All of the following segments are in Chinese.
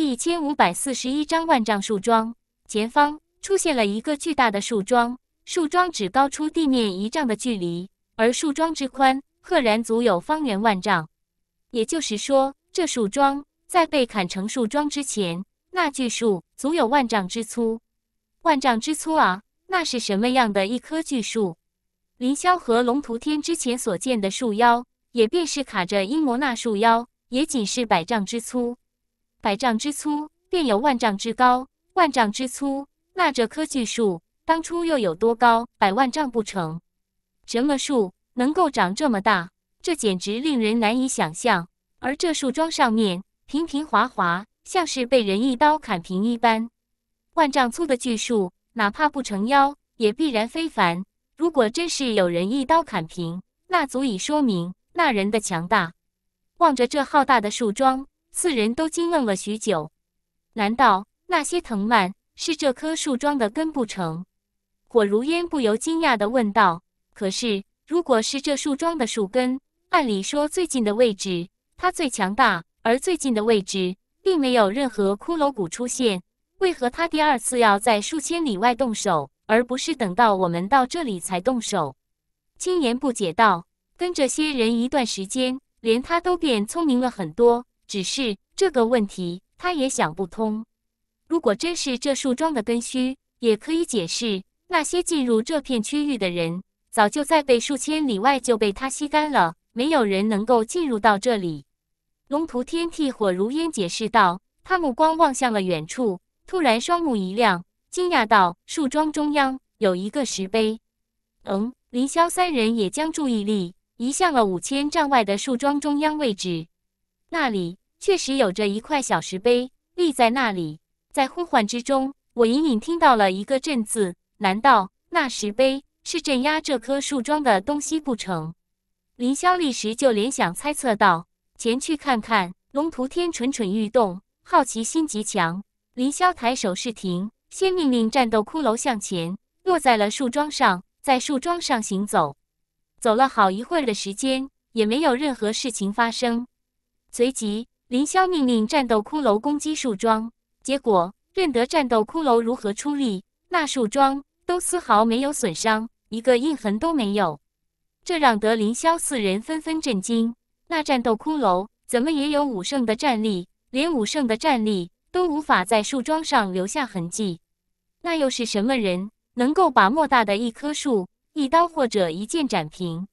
一千五百四十一张万丈树桩，前方出现了一个巨大的树桩，树桩只高出地面一丈的距离，而树桩之宽，赫然足有方圆万丈。也就是说，这树桩在被砍成树桩之前，那巨树足有万丈之粗。万丈之粗啊，那是什么样的一棵巨树？凌霄和龙图天之前所见的树妖，也便是卡着阴魔那树妖，也仅是百丈之粗。百丈之粗，便有万丈之高；万丈之粗，那这棵巨树当初又有多高？百万丈不成？什么树能够长这么大？这简直令人难以想象。而这树桩上面平平滑滑，像是被人一刀砍平一般。万丈粗的巨树，哪怕不成妖，也必然非凡。如果真是有人一刀砍平，那足以说明那人的强大。望着这浩大的树桩。四人都惊愣了许久，难道那些藤蔓是这棵树桩的根不成？火如烟不由惊讶的问道。可是，如果是这树桩的树根，按理说最近的位置它最强大，而最近的位置并没有任何骷髅骨出现，为何他第二次要在数千里外动手，而不是等到我们到这里才动手？青年不解道。跟这些人一段时间，连他都变聪明了很多。只是这个问题，他也想不通。如果真是这树桩的根须，也可以解释那些进入这片区域的人，早就在被数千里外就被他吸干了，没有人能够进入到这里。龙图天替火如烟解释道，他目光望向了远处，突然双目一亮，惊讶道：“树桩中央有一个石碑。”嗯，凌霄三人也将注意力移向了五千丈外的树桩中央位置。那里确实有着一块小石碑立在那里，在呼唤之中，我隐隐听到了一个“镇”字。难道那石碑是镇压这棵树桩的东西不成？林霄立时就联想猜测道：“前去看看。”龙图天蠢蠢欲动，好奇心极强。林霄抬手是停，先命令战斗骷髅向前，落在了树桩上，在树桩上行走，走了好一会儿的时间，也没有任何事情发生。随即，林霄命令战斗骷髅攻击树桩，结果任得战斗骷髅如何出力，那树桩都丝毫没有损伤，一个印痕都没有。这让得凌霄四人纷纷震惊：那战斗骷髅怎么也有武圣的战力，连武圣的战力都无法在树桩上留下痕迹？那又是什么人能够把莫大的一棵树一刀或者一剑斩平？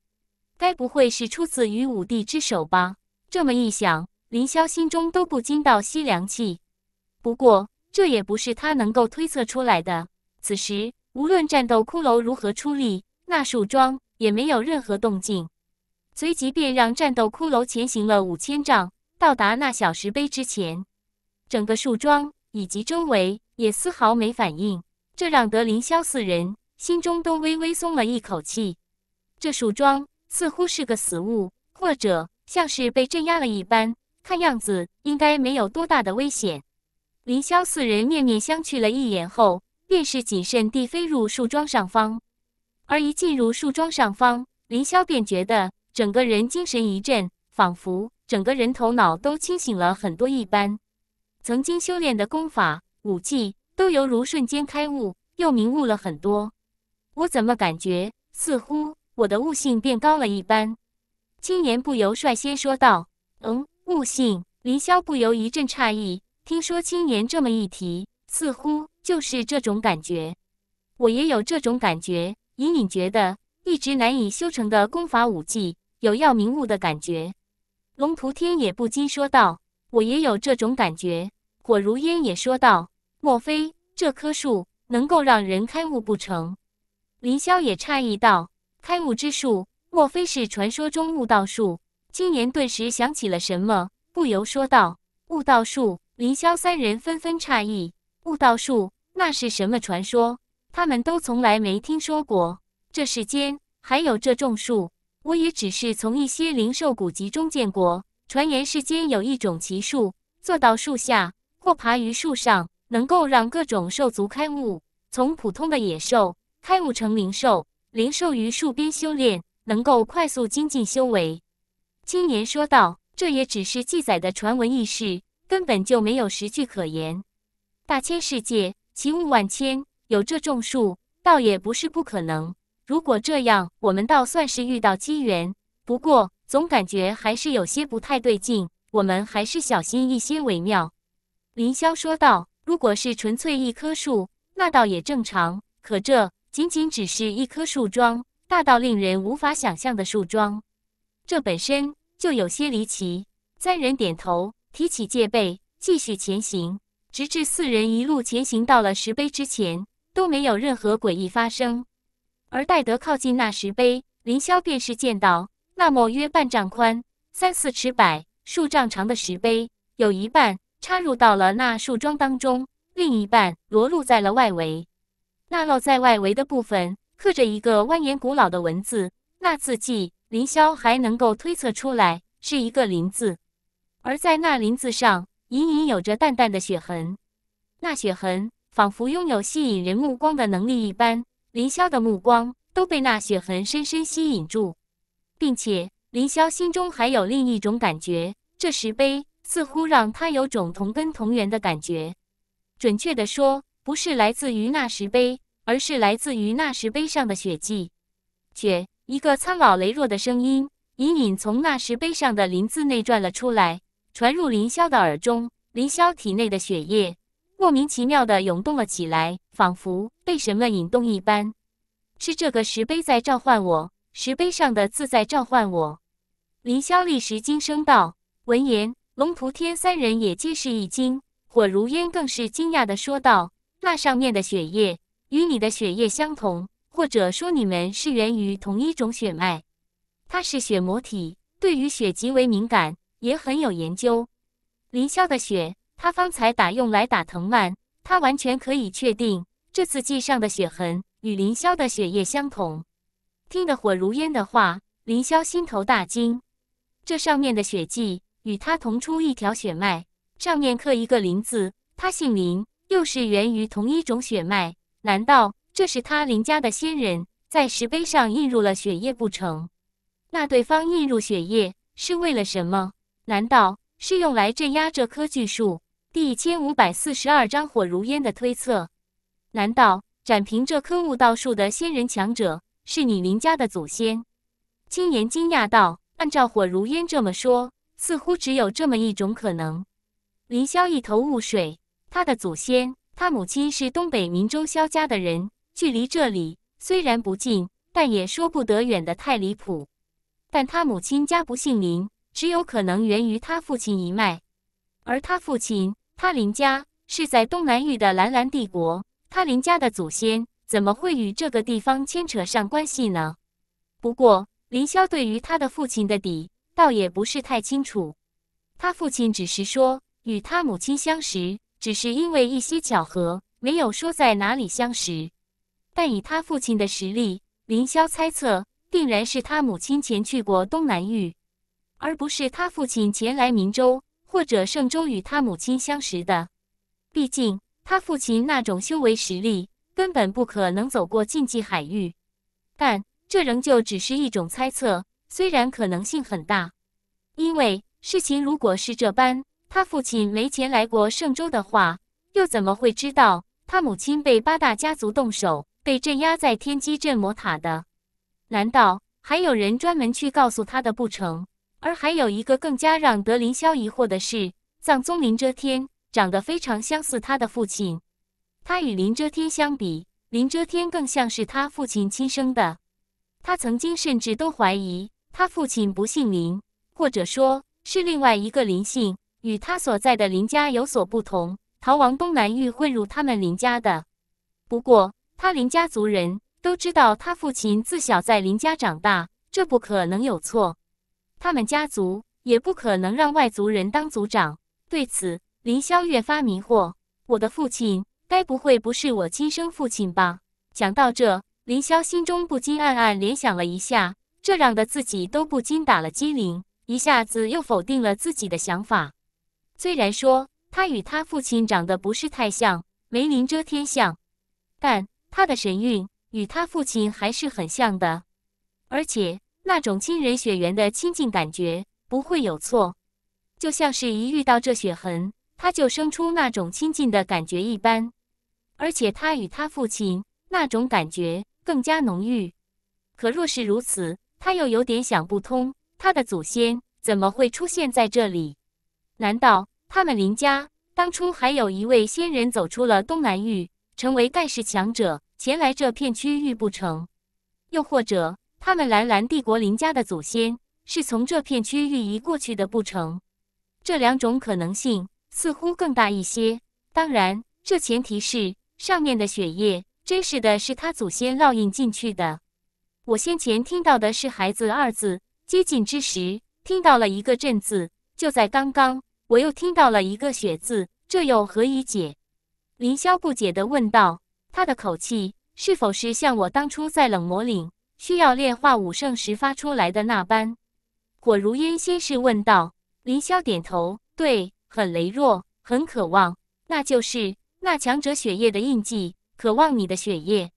该不会是出自于武帝之手吧？这么一想，林霄心中都不禁倒吸凉气。不过，这也不是他能够推测出来的。此时，无论战斗骷髅如何出力，那树桩也没有任何动静。随即便让战斗骷髅前行了五千丈，到达那小石碑之前，整个树桩以及周围也丝毫没反应。这让得林霄四人心中都微微松了一口气。这树桩似乎是个死物，或者……像是被镇压了一般，看样子应该没有多大的危险。凌霄四人面面相觑了一眼后，便是谨慎地飞入树桩上方。而一进入树桩上方，凌霄便觉得整个人精神一振，仿佛整个人头脑都清醒了很多一般。曾经修炼的功法、武技都犹如瞬间开悟，又明悟了很多。我怎么感觉，似乎我的悟性变高了一般？青年不由率先说道：“嗯，悟性。”凌霄不由一阵诧异，听说青年这么一提，似乎就是这种感觉。我也有这种感觉，隐隐觉得一直难以修成的功法武技有要明悟的感觉。龙图天也不禁说道：“我也有这种感觉。”火如烟也说道：“莫非这棵树能够让人开悟不成？”凌霄也诧异道：“开悟之术。”莫非是传说中悟道术？青年顿时想起了什么，不由说道：“悟道术。”凌霄三人纷纷诧异：“悟道术那是什么传说？他们都从来没听说过。这世间还有这种树？我也只是从一些灵兽古籍中见过。传言世间有一种奇树，坐到树下或爬于树上，能够让各种兽族开悟，从普通的野兽开悟成灵兽，灵兽于树边修炼。”能够快速精进修为，青年说道：“这也只是记载的传闻轶事，根本就没有实据可言。大千世界，奇物万千，有这种树，倒也不是不可能。如果这样，我们倒算是遇到机缘。不过，总感觉还是有些不太对劲，我们还是小心一些为妙。”林霄说道：“如果是纯粹一棵树，那倒也正常。可这仅仅只是一棵树桩。”大到令人无法想象的树桩，这本身就有些离奇。三人点头，提起戒备，继续前行，直至四人一路前行到了石碑之前，都没有任何诡异发生。而戴德靠近那石碑，林霄便是见到，那么约半丈宽、三四尺百、数丈长的石碑，有一半插入到了那树桩当中，另一半裸露在了外围。那露在外围的部分。刻着一个蜿蜒古老的文字，那字迹，林霄还能够推测出来是一个“林”字，而在那“林”字上，隐隐有着淡淡的血痕。那血痕仿佛拥有吸引人目光的能力一般，林霄的目光都被那血痕深深吸引住，并且林霄心中还有另一种感觉，这石碑似乎让他有种同根同源的感觉。准确的说，不是来自于那石碑。而是来自于那石碑上的血迹，却一个苍老羸弱的声音隐隐从那石碑上的林字内转了出来，传入林霄的耳中。林霄体内的血液莫名其妙的涌动了起来，仿佛被什么引动一般。是这个石碑在召唤我，石碑上的字在召唤我。林霄立时惊声道。闻言，龙图天三人也皆是一惊，火如烟更是惊讶的说道：“那上面的血液。”与你的血液相同，或者说你们是源于同一种血脉。他是血魔体，对于血极为敏感，也很有研究。林霄的血，他方才打用来打藤蔓，他完全可以确定这次记上的血痕与林霄的血液相同。听得火如烟的话，林霄心头大惊，这上面的血迹与他同出一条血脉，上面刻一个林字，他姓林，又是源于同一种血脉。难道这是他林家的先人在石碑上印入了血液不成？那对方印入血液是为了什么？难道是用来镇压这棵巨树？第一千五百四十二章火如烟的推测。难道斩平这棵悟道树的仙人强者是你林家的祖先？青岩惊讶道：“按照火如烟这么说，似乎只有这么一种可能。”林萧一头雾水，他的祖先。他母亲是东北明州萧家的人，距离这里虽然不近，但也说不得远的太离谱。但他母亲家不姓林，只有可能源于他父亲一脉。而他父亲，他林家是在东南域的蓝蓝帝国，他林家的祖先怎么会与这个地方牵扯上关系呢？不过林萧对于他的父亲的底，倒也不是太清楚。他父亲只是说与他母亲相识。只是因为一些巧合，没有说在哪里相识。但以他父亲的实力，林霄猜测，定然是他母亲前去过东南域，而不是他父亲前来明州或者圣州与他母亲相识的。毕竟，他父亲那种修为实力，根本不可能走过禁忌海域。但这仍旧只是一种猜测，虽然可能性很大，因为事情如果是这般。他父亲没钱来过圣州的话，又怎么会知道他母亲被八大家族动手，被镇压在天机镇魔塔的？难道还有人专门去告诉他的不成？而还有一个更加让德林霄疑惑的是，藏宗林遮天长得非常相似他的父亲。他与林遮天相比，林遮天更像是他父亲亲生的。他曾经甚至都怀疑他父亲不姓林，或者说，是另外一个林姓。与他所在的林家有所不同，逃亡东南域混入他们林家的。不过，他林家族人都知道他父亲自小在林家长大，这不可能有错。他们家族也不可能让外族人当族长。对此，林萧越发迷惑。我的父亲该不会不是我亲生父亲吧？想到这，林萧心中不禁暗暗联想了一下，这让的自己都不禁打了激灵，一下子又否定了自己的想法。虽然说他与他父亲长得不是太像，梅林遮天像，但他的神韵与他父亲还是很像的，而且那种亲人血缘的亲近感觉不会有错，就像是一遇到这血痕，他就生出那种亲近的感觉一般。而且他与他父亲那种感觉更加浓郁。可若是如此，他又有点想不通，他的祖先怎么会出现在这里？难道他们林家当初还有一位仙人走出了东南域，成为盖世强者，前来这片区域不成？又或者他们蓝蓝帝国林家的祖先是从这片区域移过去的不成？这两种可能性似乎更大一些。当然，这前提是上面的血液真实的是他祖先烙印进去的。我先前听到的是“孩子”二字，接近之时听到了一个“镇”字。就在刚刚，我又听到了一个血字，这又何以解？林萧不解的问道。他的口气是否是像我当初在冷魔岭需要炼化武圣时发出来的那般？火如烟先是问道。林霄点头，对，很羸弱，很渴望，那就是那强者血液的印记，渴望你的血液。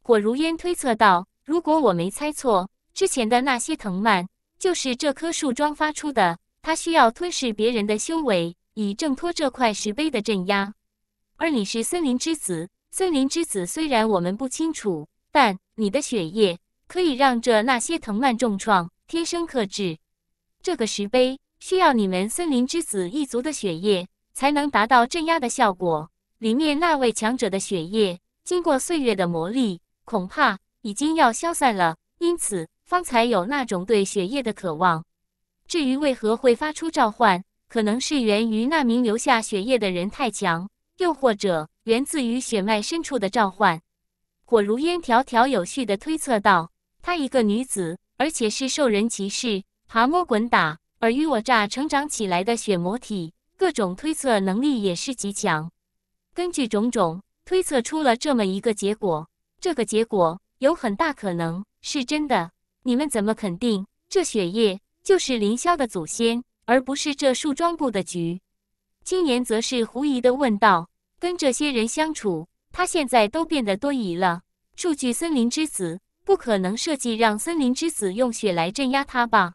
火如烟推测道。如果我没猜错，之前的那些藤蔓就是这棵树桩发出的。他需要吞噬别人的修为，以挣脱这块石碑的镇压。而你是森林之子，森林之子虽然我们不清楚，但你的血液可以让这那些藤蔓重创，天生克制。这个石碑需要你们森林之子一族的血液才能达到镇压的效果。里面那位强者的血液，经过岁月的磨砺，恐怕已经要消散了，因此方才有那种对血液的渴望。至于为何会发出召唤，可能是源于那名留下血液的人太强，又或者源自于血脉深处的召唤。火如烟条条有序的推测道：“她一个女子，而且是受人歧视、爬摸滚打、尔虞我诈成长起来的血魔体，各种推测能力也是极强。根据种种推测出了这么一个结果，这个结果有很大可能是真的。你们怎么肯定这血液？”就是林霄的祖先，而不是这树桩部的局。青年则是狐疑的问道：“跟这些人相处，他现在都变得多疑了。”数据森林之子不可能设计让森林之子用血来镇压他吧？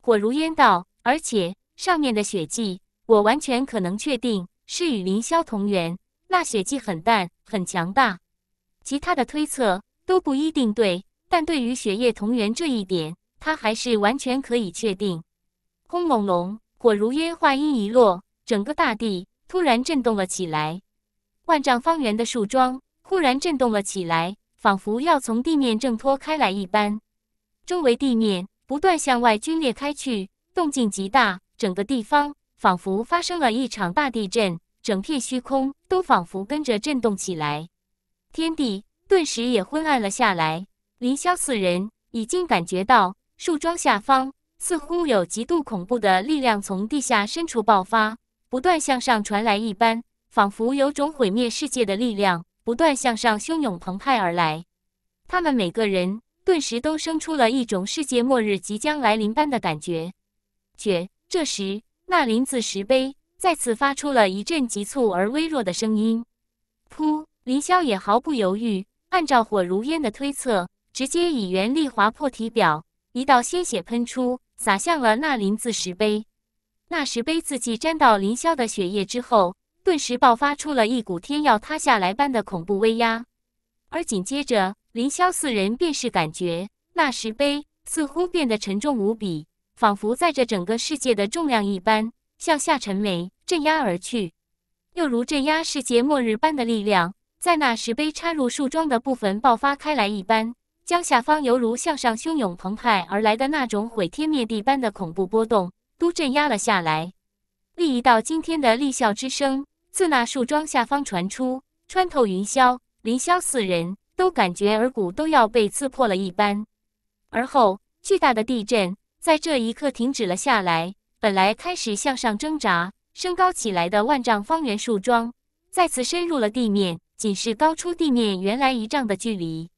火如烟道：“而且上面的血迹，我完全可能确定是与林霄同源。那血迹很淡，很强大。其他的推测都不一定对，但对于血液同源这一点。”他还是完全可以确定。轰隆隆，火如烟，话音一落，整个大地突然震动了起来，万丈方圆的树桩忽然震动了起来，仿佛要从地面挣脱开来一般。周围地面不断向外龟裂开去，动静极大，整个地方仿佛发生了一场大地震，整片虚空都仿佛跟着震动起来，天地顿时也昏暗了下来。凌霄四人已经感觉到。树桩下方似乎有极度恐怖的力量从地下深处爆发，不断向上传来一般，仿佛有种毁灭世界的力量不断向上汹涌澎湃而来。他们每个人顿时都生出了一种世界末日即将来临般的感觉。觉，这时那林子石碑再次发出了一阵急促而微弱的声音。噗！林霄也毫不犹豫，按照火如烟的推测，直接以原力划破体表。一道鲜血喷出，洒向了那林子石碑。那石碑自迹沾到林霄的血液之后，顿时爆发出了一股天要塌下来般的恐怖威压。而紧接着，林霄四人便是感觉那石碑似乎变得沉重无比，仿佛载着整个世界的重量一般向下沉没、镇压而去，又如镇压世界末日般的力量在那石碑插入树桩的部分爆发开来一般。将下方犹如向上汹涌澎湃而来的那种毁天灭地般的恐怖波动都镇压了下来。另一道惊天的厉啸之声自那树桩下方传出，穿透云霄，凌霄四人都感觉耳骨都要被刺破了一般。而后，巨大的地震在这一刻停止了下来。本来开始向上挣扎、升高起来的万丈方圆树桩，再次深入了地面，仅是高出地面原来一丈的距离。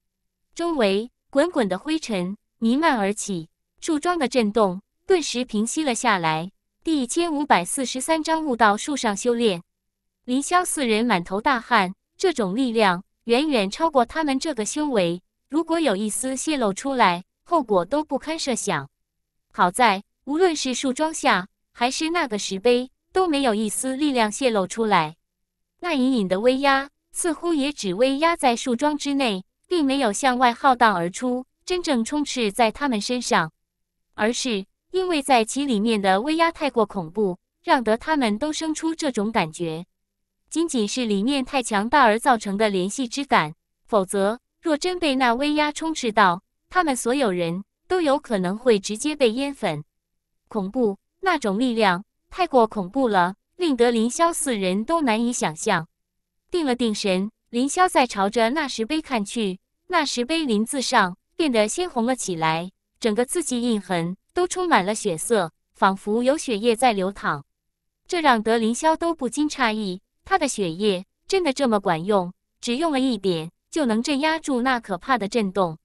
周围滚滚的灰尘弥漫而起，树桩的震动顿时平息了下来。第一千五百四十三章，悟道树上修炼。凌霄四人满头大汗，这种力量远远超过他们这个修为，如果有一丝泄露出来，后果都不堪设想。好在，无论是树桩下，还是那个石碑，都没有一丝力量泄露出来。那隐隐的威压，似乎也只威压在树桩之内。并没有向外浩荡而出，真正充斥在他们身上，而是因为在其里面的威压太过恐怖，让得他们都生出这种感觉，仅仅是里面太强大而造成的联系之感。否则，若真被那威压充斥到，他们所有人都有可能会直接被淹粉。恐怖，那种力量太过恐怖了，令得凌霄四人都难以想象。定了定神。林霄再朝着那石碑看去，那石碑林字上变得鲜红了起来，整个字迹印痕都充满了血色，仿佛有血液在流淌。这让得林霄都不禁诧异，他的血液真的这么管用？只用了一点就能镇压住那可怕的震动。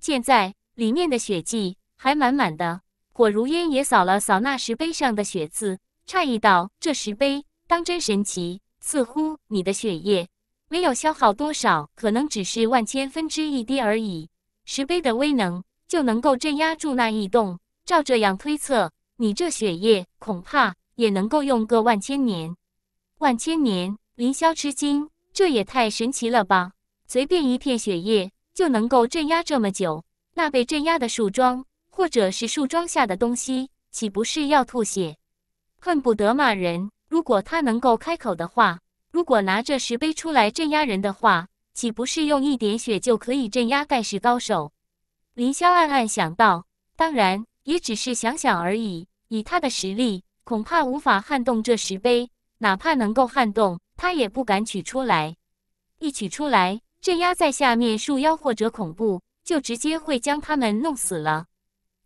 现在里面的血迹还满满的。火如烟也扫了扫那石碑上的血渍，诧异道：“这石碑当真神奇，似乎你的血液……”没有消耗多少，可能只是万千分之一滴而已。石碑的威能就能够镇压住那一动。照这样推测，你这血液恐怕也能够用个万千年。万千年！凌霄吃惊，这也太神奇了吧！随便一片血液就能够镇压这么久？那被镇压的树桩，或者是树桩下的东西，岂不是要吐血，恨不得骂人？如果他能够开口的话。如果拿着石碑出来镇压人的话，岂不是用一点血就可以镇压盖世高手？林霄暗暗想到。当然，也只是想想而已。以他的实力，恐怕无法撼动这石碑。哪怕能够撼动，他也不敢取出来。一取出来，镇压在下面树妖或者恐怖，就直接会将他们弄死了。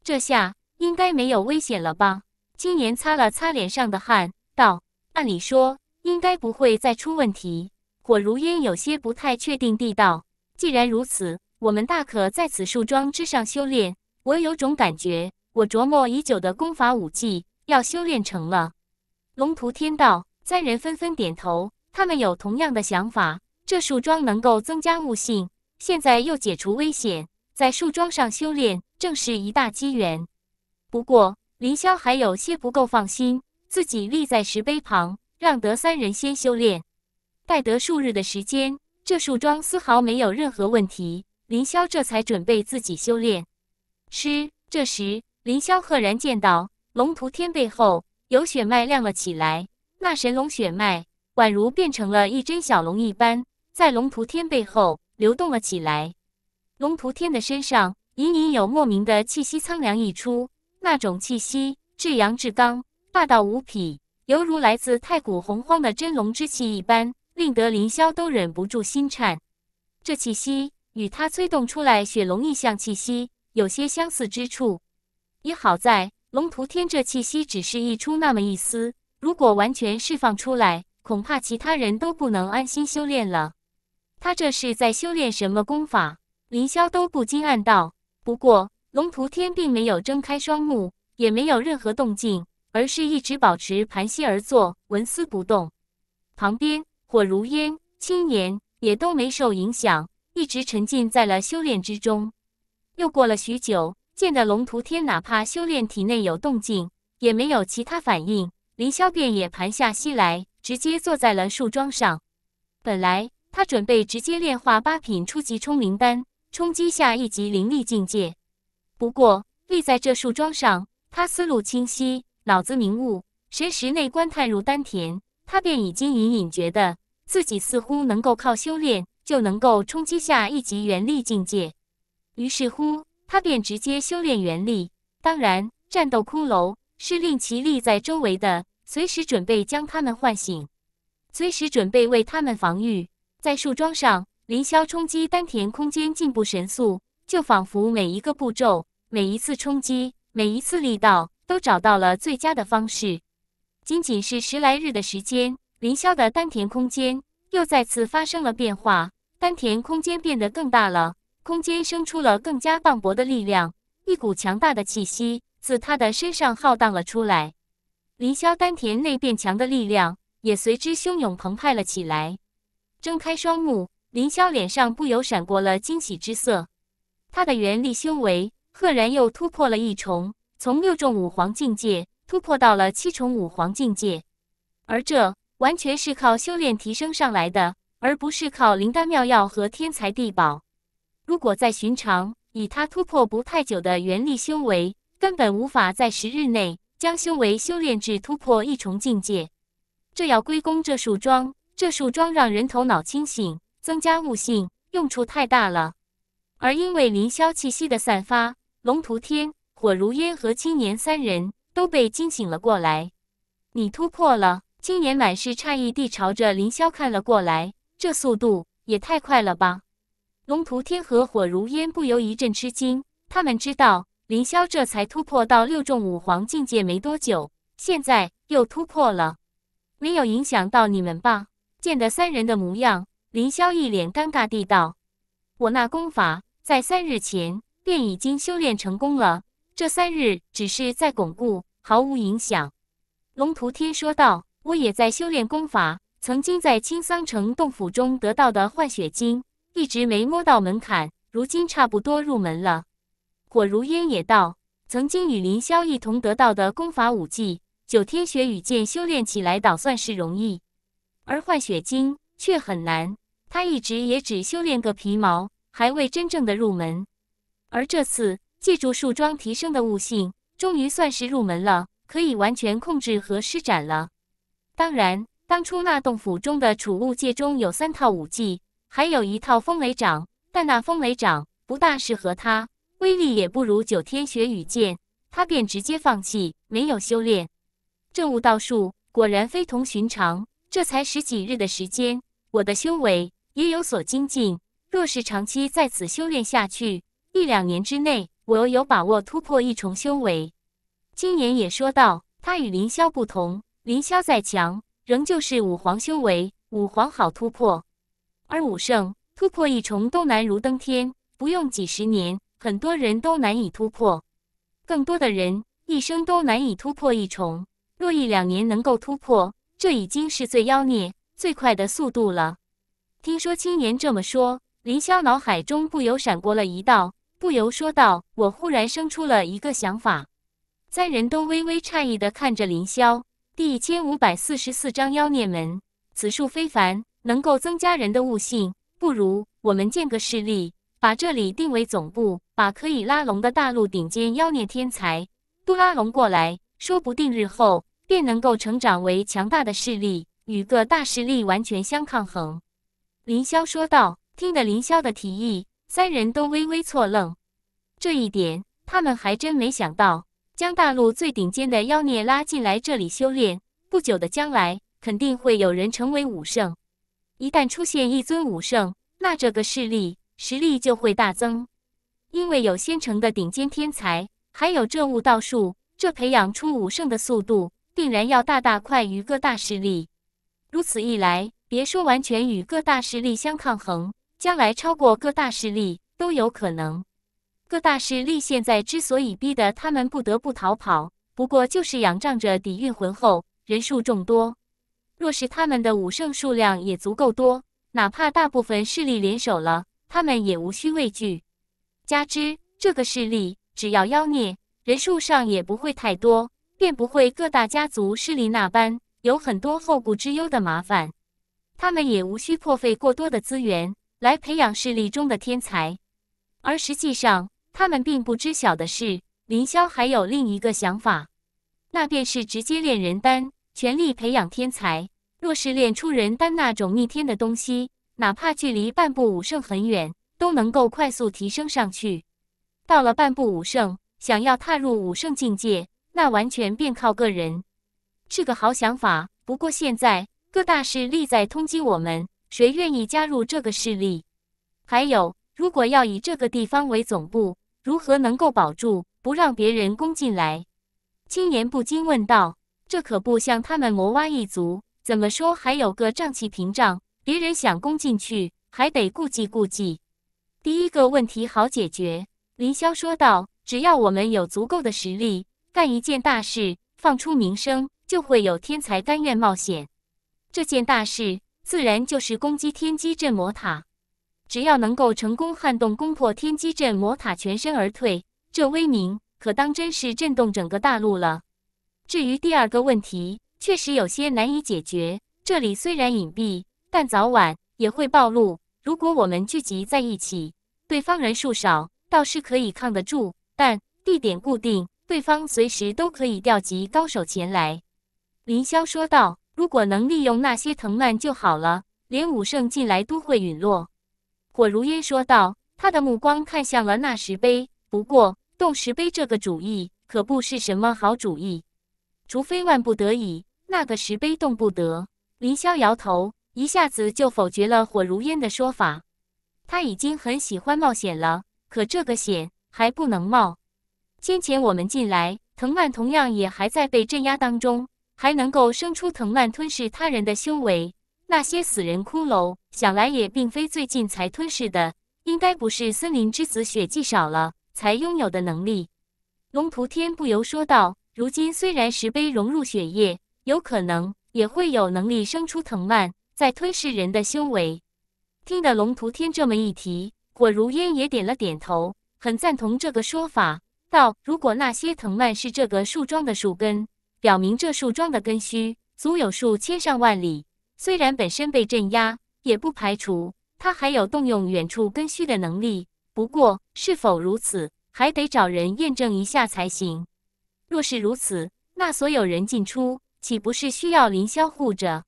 这下应该没有危险了吧？青年擦了擦脸上的汗，道：“按理说。”应该不会再出问题。火如烟有些不太确定地道：“既然如此，我们大可在此树桩之上修炼。我有种感觉，我琢磨已久的功法武技要修炼成了。”龙图天道三人纷纷点头，他们有同样的想法。这树桩能够增加悟性，现在又解除危险，在树桩上修炼正是一大机缘。不过，凌霄还有些不够放心，自己立在石碑旁。让得三人先修炼，待得数日的时间，这树桩丝毫没有任何问题。凌霄这才准备自己修炼。吃。这时，凌霄赫然见到龙图天背后有血脉亮了起来，那神龙血脉宛如变成了一只小龙一般，在龙图天背后流动了起来。龙图天的身上隐隐有莫名的气息苍凉溢出，那种气息至阳至刚，霸道无匹。犹如来自太古洪荒的真龙之气一般，令得凌霄都忍不住心颤。这气息与他催动出来雪龙异象气息有些相似之处。也好在龙图天这气息只是一出那么一丝，如果完全释放出来，恐怕其他人都不能安心修炼了。他这是在修炼什么功法？凌霄都不禁暗道。不过龙图天并没有睁开双目，也没有任何动静。而是一直保持盘膝而坐，纹丝不动。旁边火如烟，青年也都没受影响，一直沉浸在了修炼之中。又过了许久，见得龙图天哪怕修炼体内有动静，也没有其他反应。凌霄便也盘下膝来，直接坐在了树桩上。本来他准备直接炼化八品初级冲灵丹，冲击下一级灵力境界。不过立在这树桩上，他思路清晰。脑子明悟，神识内观探入丹田，他便已经隐隐觉得自己似乎能够靠修炼就能够冲击下一级元力境界。于是乎，他便直接修炼元力。当然，战斗骷髅是令其立在周围的，随时准备将他们唤醒，随时准备为他们防御。在树桩上，凌霄冲击丹田空间，进步神速，就仿佛每一个步骤，每一次冲击，每一次力道。都找到了最佳的方式。仅仅是十来日的时间，凌霄的丹田空间又再次发生了变化，丹田空间变得更大了，空间生出了更加磅礴的力量。一股强大的气息自他的身上浩荡了出来，凌霄丹田内变强的力量也随之汹涌澎湃了起来。睁开双目，凌霄脸上不由闪过了惊喜之色，他的元力修为赫然又突破了一重。从六重五皇境界突破到了七重五皇境界，而这完全是靠修炼提升上来的，而不是靠灵丹妙药和天才地宝。如果在寻常，以他突破不太久的元力修为，根本无法在十日内将修为修炼至突破一重境界。这要归功这树桩，这树桩让人头脑清醒，增加悟性，用处太大了。而因为凌霄气息的散发，龙图天。火如烟和青年三人都被惊醒了过来。你突破了？青年满是诧异地朝着凌霄看了过来。这速度也太快了吧！龙图天和火如烟不由一阵吃惊。他们知道凌霄这才突破到六重武皇境界没多久，现在又突破了，没有影响到你们吧？见得三人的模样，凌霄一脸尴尬地道：“我那功法在三日前便已经修炼成功了。”这三日只是在巩固，毫无影响。龙图天说道：“我也在修炼功法，曾经在青桑城洞府中得到的幻雪经，一直没摸到门槛，如今差不多入门了。”火如烟也道：“曾经与林霄一同得到的功法武技九天雪羽剑，修炼起来倒算是容易，而幻雪经却很难。他一直也只修炼个皮毛，还未真正的入门。而这次。”借助树桩提升的悟性，终于算是入门了，可以完全控制和施展了。当然，当初那洞府中的储物界中有三套武技，还有一套风雷掌，但那风雷掌不大适合他，威力也不如九天雪羽剑，他便直接放弃，没有修炼。正悟道术果然非同寻常，这才十几日的时间，我的修为也有所精进。若是长期在此修炼下去，一两年之内。我有把握突破一重修为。青年也说道：“他与林霄不同，林霄再强，仍旧是五皇修为，五皇好突破；而武圣突破一重都难如登天，不用几十年，很多人都难以突破。更多的人一生都难以突破一重。若一两年能够突破，这已经是最妖孽、最快的速度了。”听说青年这么说，林霄脑海中不由闪过了一道。不由说道：“我忽然生出了一个想法。”三人都微微诧异的看着林霄。第一千五百四十四章妖孽门，此术非凡，能够增加人的悟性。不如我们建个势力，把这里定为总部，把可以拉拢的大陆顶尖妖孽天才都拉拢过来，说不定日后便能够成长为强大的势力，与各大势力完全相抗衡。”林霄说道。听得林霄的提议。三人都微微错愣，这一点他们还真没想到。将大陆最顶尖的妖孽拉进来这里修炼，不久的将来肯定会有人成为武圣。一旦出现一尊武圣，那这个势力实力就会大增。因为有现成的顶尖天才，还有这悟道术，这培养出武圣的速度定然要大大快于各大势力。如此一来，别说完全与各大势力相抗衡。将来超过各大势力都有可能。各大势力现在之所以逼得他们不得不逃跑，不过就是仰仗着底蕴浑厚，人数众多。若是他们的武圣数量也足够多，哪怕大部分势力联手了，他们也无需畏惧。加之这个势力只要妖孽，人数上也不会太多，便不会各大家族势力那般有很多后顾之忧的麻烦。他们也无需破费过多的资源。来培养势力中的天才，而实际上他们并不知晓的是，林萧还有另一个想法，那便是直接练人丹，全力培养天才。若是练出人丹那种逆天的东西，哪怕距离半步武圣很远，都能够快速提升上去。到了半步武圣，想要踏入武圣境界，那完全便靠个人。是个好想法，不过现在各大势力在通缉我们。谁愿意加入这个势力？还有，如果要以这个地方为总部，如何能够保住，不让别人攻进来？青年不禁问道：“这可不像他们魔蛙一族，怎么说还有个瘴气屏障，别人想攻进去还得顾忌顾忌。”第一个问题好解决，林霄说道：“只要我们有足够的实力，干一件大事，放出名声，就会有天才甘愿冒险。这件大事。”自然就是攻击天机镇魔塔，只要能够成功撼动、攻破天机镇魔塔，全身而退，这威名可当真是震动整个大陆了。至于第二个问题，确实有些难以解决。这里虽然隐蔽，但早晚也会暴露。如果我们聚集在一起，对方人数少，倒是可以抗得住。但地点固定，对方随时都可以调集高手前来。”林霄说道。如果能利用那些藤蔓就好了，连武圣进来都会陨落。”火如烟说道，他的目光看向了那石碑。不过，动石碑这个主意可不是什么好主意，除非万不得已，那个石碑动不得。林萧摇头，一下子就否决了火如烟的说法。他已经很喜欢冒险了，可这个险还不能冒。先前我们进来，藤蔓同样也还在被镇压当中。还能够生出藤蔓吞噬他人的修为，那些死人骷髅想来也并非最近才吞噬的，应该不是森林之子血迹少了才拥有的能力。龙图天不由说道：“如今虽然石碑融入血液，有可能也会有能力生出藤蔓，再吞噬人的修为。”听得龙图天这么一提，火如烟也点了点头，很赞同这个说法，道：“如果那些藤蔓是这个树桩的树根。”表明这树桩的根须足有数千上万里，虽然本身被镇压，也不排除它还有动用远处根须的能力。不过是否如此，还得找人验证一下才行。若是如此，那所有人进出岂不是需要凌霄护着？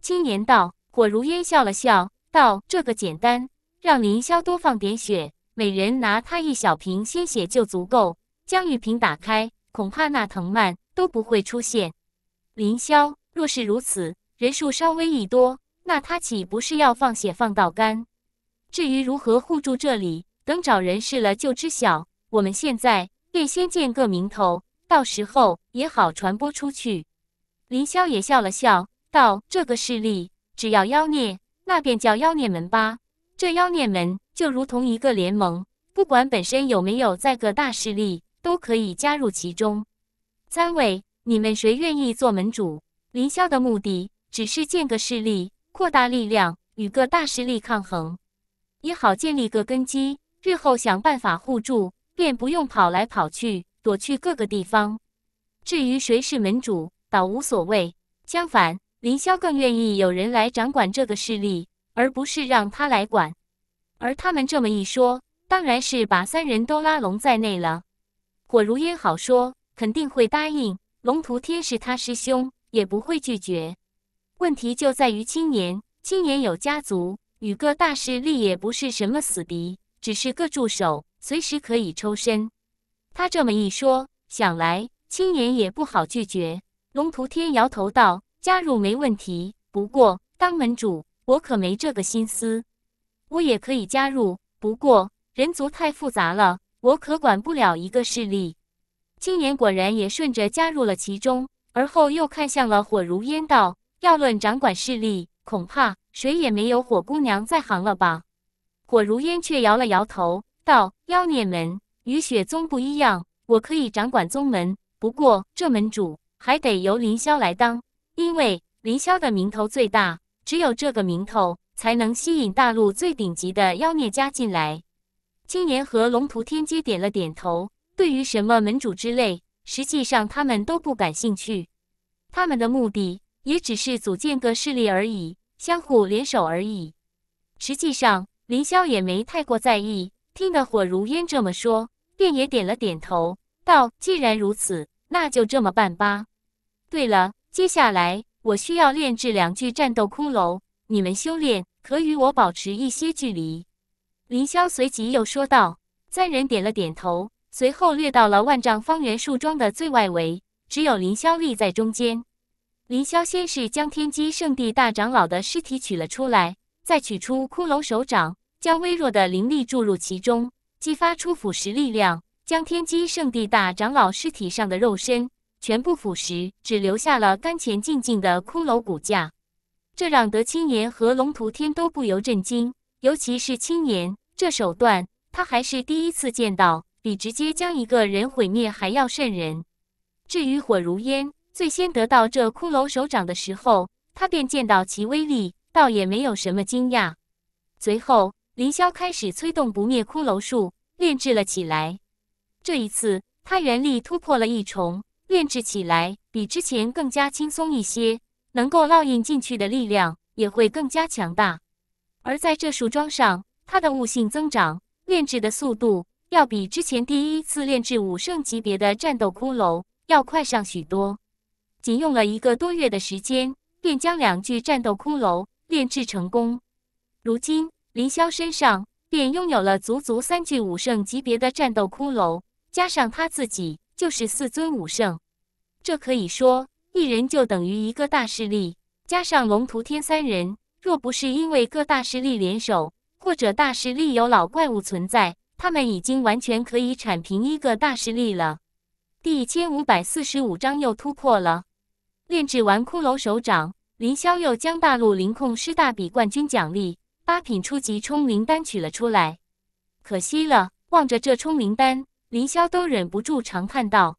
青年道。火如烟笑了笑，道：“这个简单，让凌霄多放点血，每人拿他一小瓶鲜血就足够。”将玉瓶打开，恐怕那藤蔓。都不会出现。凌霄，若是如此，人数稍微一多，那他岂不是要放血放到干？至于如何护住这里，等找人试了就知晓。我们现在便先建个名头，到时候也好传播出去。凌霄也笑了笑，道：“这个势力只要妖孽，那便叫妖孽门吧。这妖孽门就如同一个联盟，不管本身有没有在各大势力，都可以加入其中。”三位，你们谁愿意做门主？林霄的目的只是建个势力，扩大力量，与各大势力抗衡，也好建立个根基，日后想办法互助，便不用跑来跑去，躲去各个地方。至于谁是门主，倒无所谓。相反，林霄更愿意有人来掌管这个势力，而不是让他来管。而他们这么一说，当然是把三人都拉拢在内了。火如烟，好说。肯定会答应，龙图天是他师兄，也不会拒绝。问题就在于青年，青年有家族，与各大势力也不是什么死敌，只是个助手，随时可以抽身。他这么一说，想来青年也不好拒绝。龙图天摇头道：“加入没问题，不过当门主，我可没这个心思。我也可以加入，不过人族太复杂了，我可管不了一个势力。”青年果然也顺着加入了其中，而后又看向了火如烟，道：“要论掌管势力，恐怕谁也没有火姑娘在行了吧？”火如烟却摇了摇头，道：“妖孽门与雪宗不一样，我可以掌管宗门，不过这门主还得由凌霄来当，因为凌霄的名头最大，只有这个名头才能吸引大陆最顶级的妖孽加进来。”青年和龙图天阶点了点头。对于什么门主之类，实际上他们都不感兴趣。他们的目的也只是组建个势力而已，相互联手而已。实际上，凌霄也没太过在意。听得火如烟这么说，便也点了点头，道：“既然如此，那就这么办吧。”对了，接下来我需要炼制两具战斗骷髅，你们修炼可与我保持一些距离。”凌霄随即又说道。三人点了点头。随后掠到了万丈方圆树桩的最外围，只有林霄立在中间。林霄先是将天机圣地大长老的尸体取了出来，再取出骷髅手掌，将微弱的灵力注入其中，激发出腐蚀力量，将天机圣地大长老尸体上的肉身全部腐蚀，只留下了干前静静的骷髅骨架。这让德青岩和龙屠天都不由震惊，尤其是青岩，这手段他还是第一次见到。比直接将一个人毁灭还要瘆人。至于火如烟，最先得到这骷髅手掌的时候，他便见到其威力，倒也没有什么惊讶。随后，凌霄开始催动不灭骷髅术，炼制了起来。这一次，他原力突破了一重，炼制起来比之前更加轻松一些，能够烙印进去的力量也会更加强大。而在这树桩上，他的悟性增长，炼制的速度。要比之前第一次炼制武圣级别的战斗骷髅要快上许多，仅用了一个多月的时间便将两具战斗骷髅炼制成功。如今，林霄身上便拥有了足足三具武圣级别的战斗骷髅，加上他自己，就是四尊武圣。这可以说，一人就等于一个大势力。加上龙图天三人，若不是因为各大势力联手，或者大势力有老怪物存在。他们已经完全可以铲平一个大势力了。第一千五百四十五章又突破了。炼制完骷髅手掌，林霄又将大陆灵控师大比冠军奖励八品初级冲灵丹取了出来。可惜了，望着这冲灵丹，林霄都忍不住长叹道：“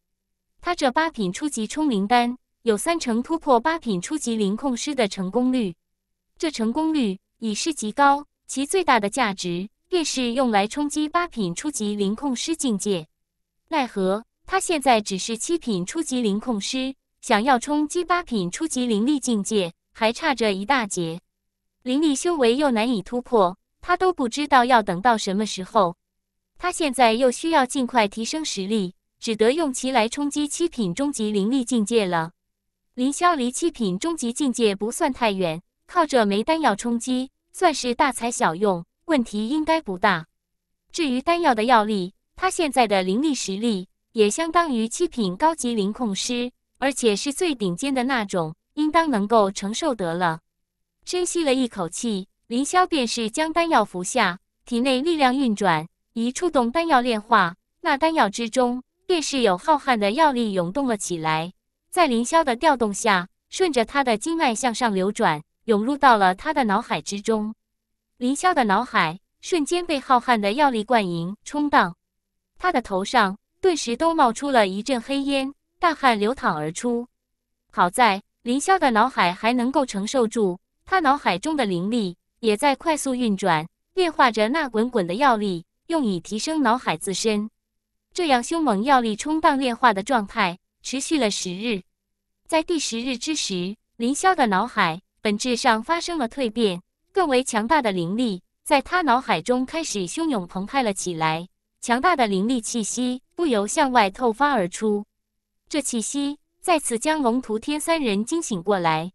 他这八品初级冲灵丹有三成突破八品初级灵控师的成功率，这成功率已是极高，其最大的价值。”便是用来冲击八品初级灵控师境界，奈何他现在只是七品初级灵控师，想要冲击八品初级灵力境界还差着一大截，灵力修为又难以突破，他都不知道要等到什么时候。他现在又需要尽快提升实力，只得用其来冲击七品终极灵力境界了。林霄离七品终极境界不算太远，靠着没丹药冲击，算是大材小用。问题应该不大。至于丹药的药力，他现在的灵力实力也相当于七品高级灵控师，而且是最顶尖的那种，应当能够承受得了。深吸了一口气，林霄便是将丹药服下，体内力量运转，以触动丹药炼化。那丹药之中，便是有浩瀚的药力涌动了起来，在林霄的调动下，顺着他的经脉向上流转，涌入到了他的脑海之中。林萧的脑海瞬间被浩瀚的药力灌盈冲荡，他的头上顿时都冒出了一阵黑烟，大汗流淌而出。好在林萧的脑海还能够承受住，他脑海中的灵力也在快速运转，炼化着那滚滚的药力，用以提升脑海自身。这样凶猛药力冲荡炼化的状态持续了十日，在第十日之时，林萧的脑海本质上发生了蜕变。更为强大的灵力在他脑海中开始汹涌澎湃了起来，强大的灵力气息不由向外透发而出。这气息再次将龙图天三人惊醒过来，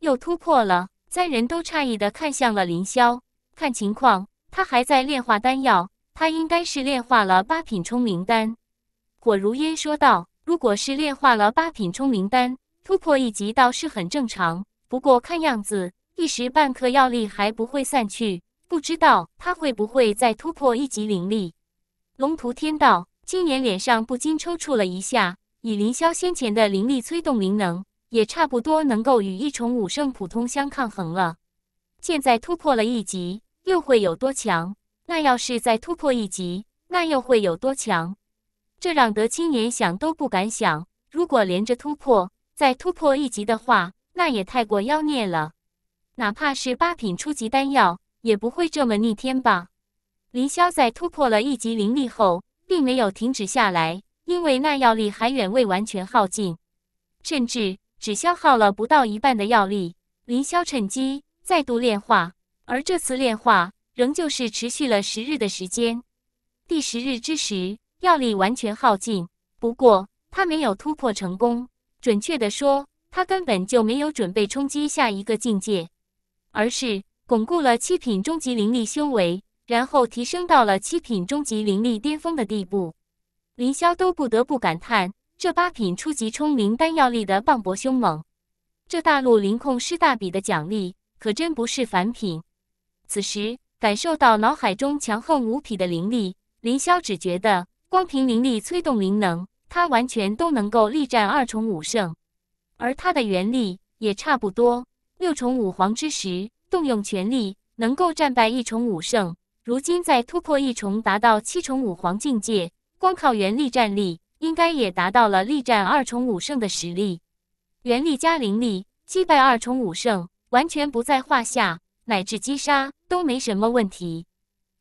又突破了。三人都诧异的看向了凌霄，看情况，他还在炼化丹药，他应该是炼化了八品冲灵丹。火如烟说道：“如果是炼化了八品冲灵丹，突破一级倒是很正常。不过看样子……”一时半刻药力还不会散去，不知道他会不会再突破一级灵力。龙图天道，青年脸上不禁抽搐了一下。以凌霄先前的灵力催动灵能，也差不多能够与一重武圣普通相抗衡了。现在突破了一级，又会有多强？那要是再突破一级，那又会有多强？这让德青年想都不敢想。如果连着突破，再突破一级的话，那也太过妖孽了。哪怕是八品初级丹药，也不会这么逆天吧？林萧在突破了一级灵力后，并没有停止下来，因为那药力还远未完全耗尽，甚至只消耗了不到一半的药力。林萧趁机再度炼化，而这次炼化仍旧是持续了十日的时间。第十日之时，药力完全耗尽，不过他没有突破成功。准确的说，他根本就没有准备冲击下一个境界。而是巩固了七品终极灵力修为，然后提升到了七品终极灵力巅峰的地步。林霄都不得不感叹，这八品初级冲灵丹药力的磅礴凶猛，这大陆灵控师大比的奖励可真不是凡品。此时感受到脑海中强横无匹的灵力，林霄只觉得光凭灵力催动灵能，他完全都能够力战二重武圣，而他的元力也差不多。六重五皇之时，动用全力能够战败一重五圣。如今再突破一重，达到七重五皇境界，光靠元力战力，应该也达到了力战二重五圣的实力。元力加灵力，击败二重五圣完全不在话下，乃至击杀都没什么问题。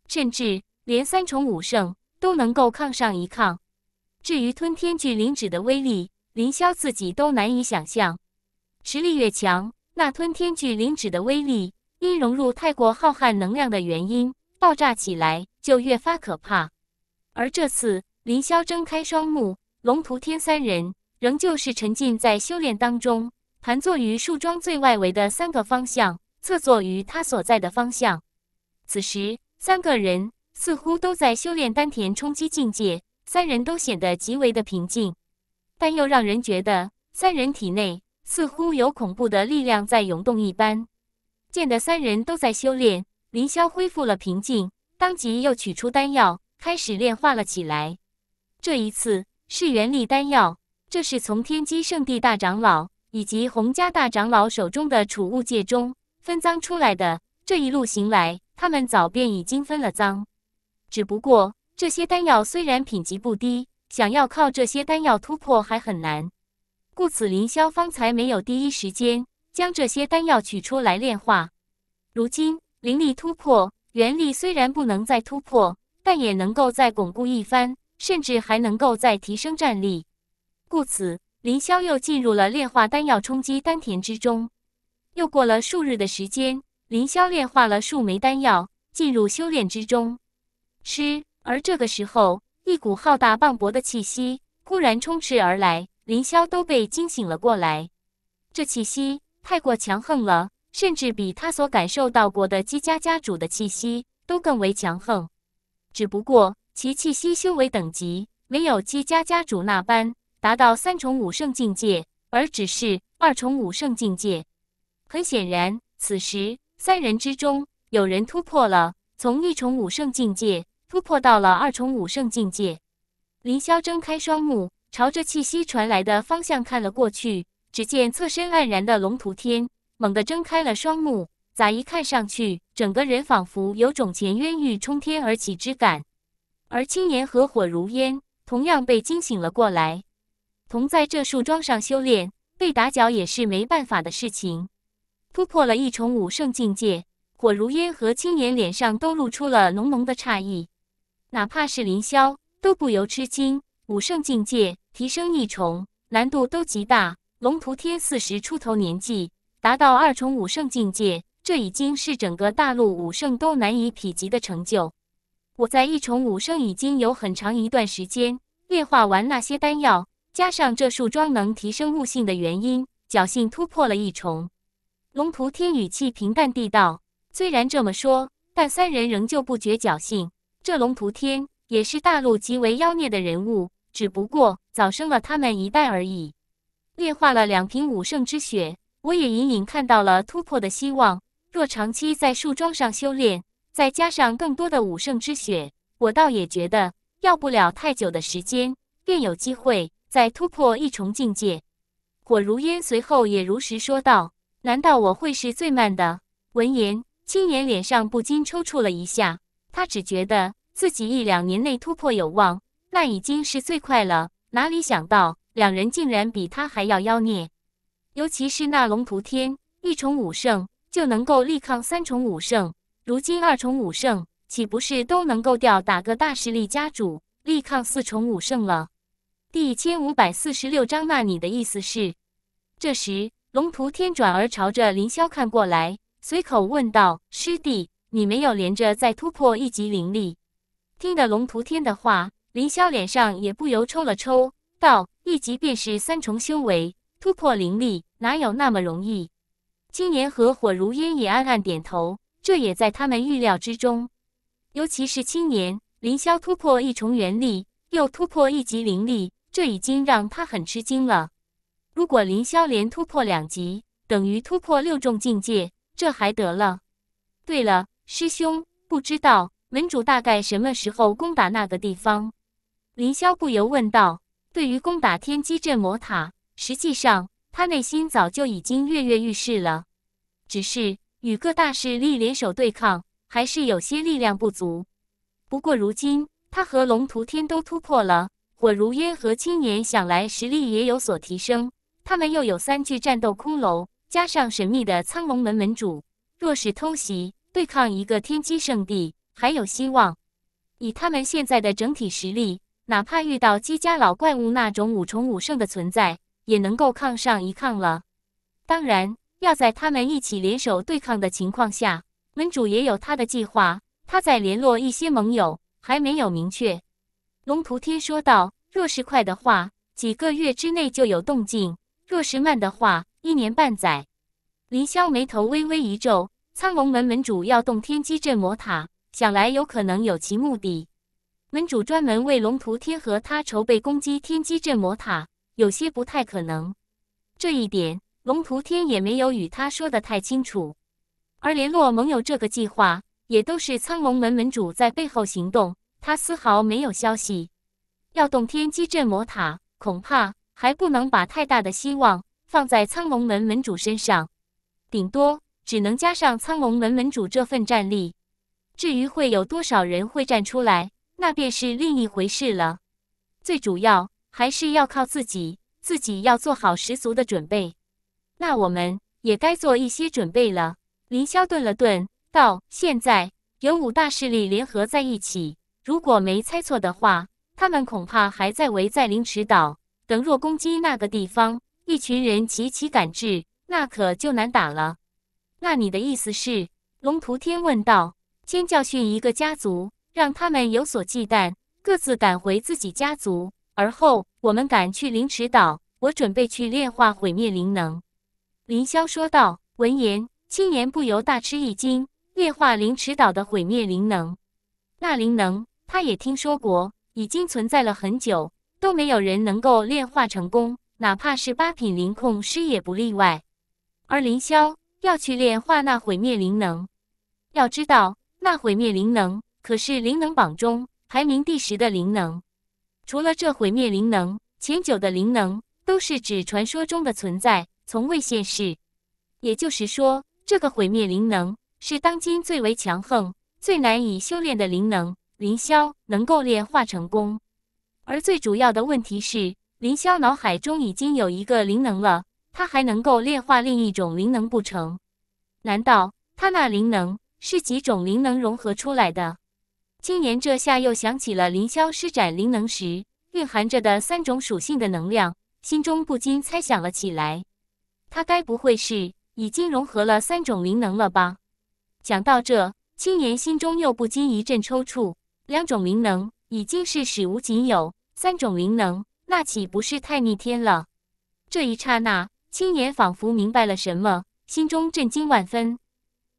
甚至连三重五圣都能够抗上一抗。至于吞天巨灵指的威力，凌霄自己都难以想象。实力越强。那吞天巨灵指的威力，因融入太过浩瀚能量的原因，爆炸起来就越发可怕。而这次，林霄睁开双目，龙图天三人仍旧是沉浸在修炼当中，盘坐于树桩最外围的三个方向，侧坐于他所在的方向。此时，三个人似乎都在修炼丹田冲击境界，三人都显得极为的平静，但又让人觉得三人体内。似乎有恐怖的力量在涌动一般，见得三人都在修炼，林霄恢复了平静，当即又取出丹药，开始炼化了起来。这一次是元力丹药，这是从天机圣地大长老以及洪家大长老手中的储物戒中分赃出来的。这一路行来，他们早便已经分了赃，只不过这些丹药虽然品级不低，想要靠这些丹药突破还很难。故此，林霄方才没有第一时间将这些丹药取出来炼化。如今灵力突破，元力虽然不能再突破，但也能够再巩固一番，甚至还能够再提升战力。故此，林霄又进入了炼化丹药、冲击丹田之中。又过了数日的时间，林霄炼化了数枚丹药，进入修炼之中。吃，而这个时候，一股浩大磅礴的气息忽然充斥而来。林霄都被惊醒了过来，这气息太过强横了，甚至比他所感受到过的姬家家主的气息都更为强横。只不过其气息修为等级没有姬家家主那般达到三重武圣境界，而只是二重武圣境界。很显然，此时三人之中有人突破了，从一重武圣境界突破到了二重武圣境界。林霄睁开双目。朝着气息传来的方向看了过去，只见侧身黯然的龙图天猛地睁开了双目，咋一看上去，整个人仿佛有种前渊欲冲天而起之感。而青年和火如烟同样被惊醒了过来，同在这树桩上修炼，被打搅也是没办法的事情。突破了一重武圣境界，火如烟和青年脸上都露出了浓浓的诧异，哪怕是凌霄都不由吃惊，武圣境界。提升一重难度都极大。龙图天四十出头年纪，达到二重武圣境界，这已经是整个大陆武圣都难以匹及的成就。我在一重武圣已经有很长一段时间，炼化完那些丹药，加上这树桩能提升悟性的原因，侥幸突破了一重。龙图天语气平淡地道：“虽然这么说，但三人仍旧不觉侥幸。这龙图天也是大陆极为妖孽的人物。”只不过早生了他们一代而已。炼化了两瓶武圣之血，我也隐隐看到了突破的希望。若长期在树桩上修炼，再加上更多的武圣之血，我倒也觉得要不了太久的时间，便有机会再突破一重境界。火如烟随后也如实说道：“难道我会是最慢的？”闻言，青年脸上不禁抽搐了一下。他只觉得自己一两年内突破有望。那已经是最快了，哪里想到两人竟然比他还要妖孽，尤其是那龙图天一重五圣就能够力抗三重五圣，如今二重五圣岂不是都能够吊打个大势力家主，力抗四重五圣了？第一千五百四十六章，那你的意思是？这时龙图天转而朝着凌霄看过来，随口问道：“师弟，你没有连着再突破一级灵力？”听的龙图天的话。林霄脸上也不由抽了抽，道：“一级便是三重修为，突破灵力哪有那么容易？”青年和火如烟也暗暗点头，这也在他们预料之中。尤其是青年，林霄突破一重元力，又突破一级灵力，这已经让他很吃惊了。如果林霄连突破两级，等于突破六重境界，这还得了？对了，师兄，不知道门主大概什么时候攻打那个地方？凌霄不由问道：“对于攻打天机镇魔塔，实际上他内心早就已经跃跃欲试了。只是与各大势力联手对抗，还是有些力量不足。不过如今他和龙图天都突破了，火如烟和青年想来实力也有所提升。他们又有三具战斗骷髅，加上神秘的苍龙门门主，若是偷袭对抗一个天机圣地，还有希望。以他们现在的整体实力。”哪怕遇到姬家老怪物那种五重五圣的存在，也能够抗上一抗了。当然，要在他们一起联手对抗的情况下，门主也有他的计划。他在联络一些盟友，还没有明确。龙图天说道：“若是快的话，几个月之内就有动静；若是慢的话，一年半载。”林霄眉头微微一皱：“苍龙门门主要动天机镇魔塔，想来有可能有其目的。”门主专门为龙图天和他筹备攻击天机镇魔塔，有些不太可能。这一点，龙图天也没有与他说的太清楚。而联络盟友这个计划，也都是苍龙门门主在背后行动，他丝毫没有消息。要动天机镇魔塔，恐怕还不能把太大的希望放在苍龙门门主身上，顶多只能加上苍龙门门主这份战力。至于会有多少人会站出来？那便是另一回事了，最主要还是要靠自己，自己要做好十足的准备。那我们也该做一些准备了。林霄顿了顿，道：“现在有五大势力联合在一起，如果没猜错的话，他们恐怕还在围在灵池岛。等若攻击那个地方，一群人齐齐赶至，那可就难打了。”那你的意思是？龙图天问道：“先教训一个家族。”让他们有所忌惮，各自赶回自己家族。而后，我们赶去灵池岛，我准备去炼化毁灭灵能。”林霄说道。闻言，青年不由大吃一惊：“炼化灵池岛的毁灭灵能？那灵能他也听说过，已经存在了很久，都没有人能够炼化成功，哪怕是八品灵控师也不例外。而林霄要去炼化那毁灭灵能，要知道那毁灭灵能……可是灵能榜中排名第十的灵能，除了这毁灭灵能，前九的灵能都是指传说中的存在，从未现世。也就是说，这个毁灭灵能是当今最为强横、最难以修炼的灵能。凌霄能够炼化成功，而最主要的问题是，凌霄脑海中已经有一个灵能了，他还能够炼化另一种灵能不成？难道他那灵能是几种灵能融合出来的？青年这下又想起了凌霄施展灵能时蕴含着的三种属性的能量，心中不禁猜想了起来：他该不会是已经融合了三种灵能了吧？讲到这，青年心中又不禁一阵抽搐。两种灵能已经是史无仅有，三种灵能那岂不是太逆天了？这一刹那，青年仿佛明白了什么，心中震惊万分：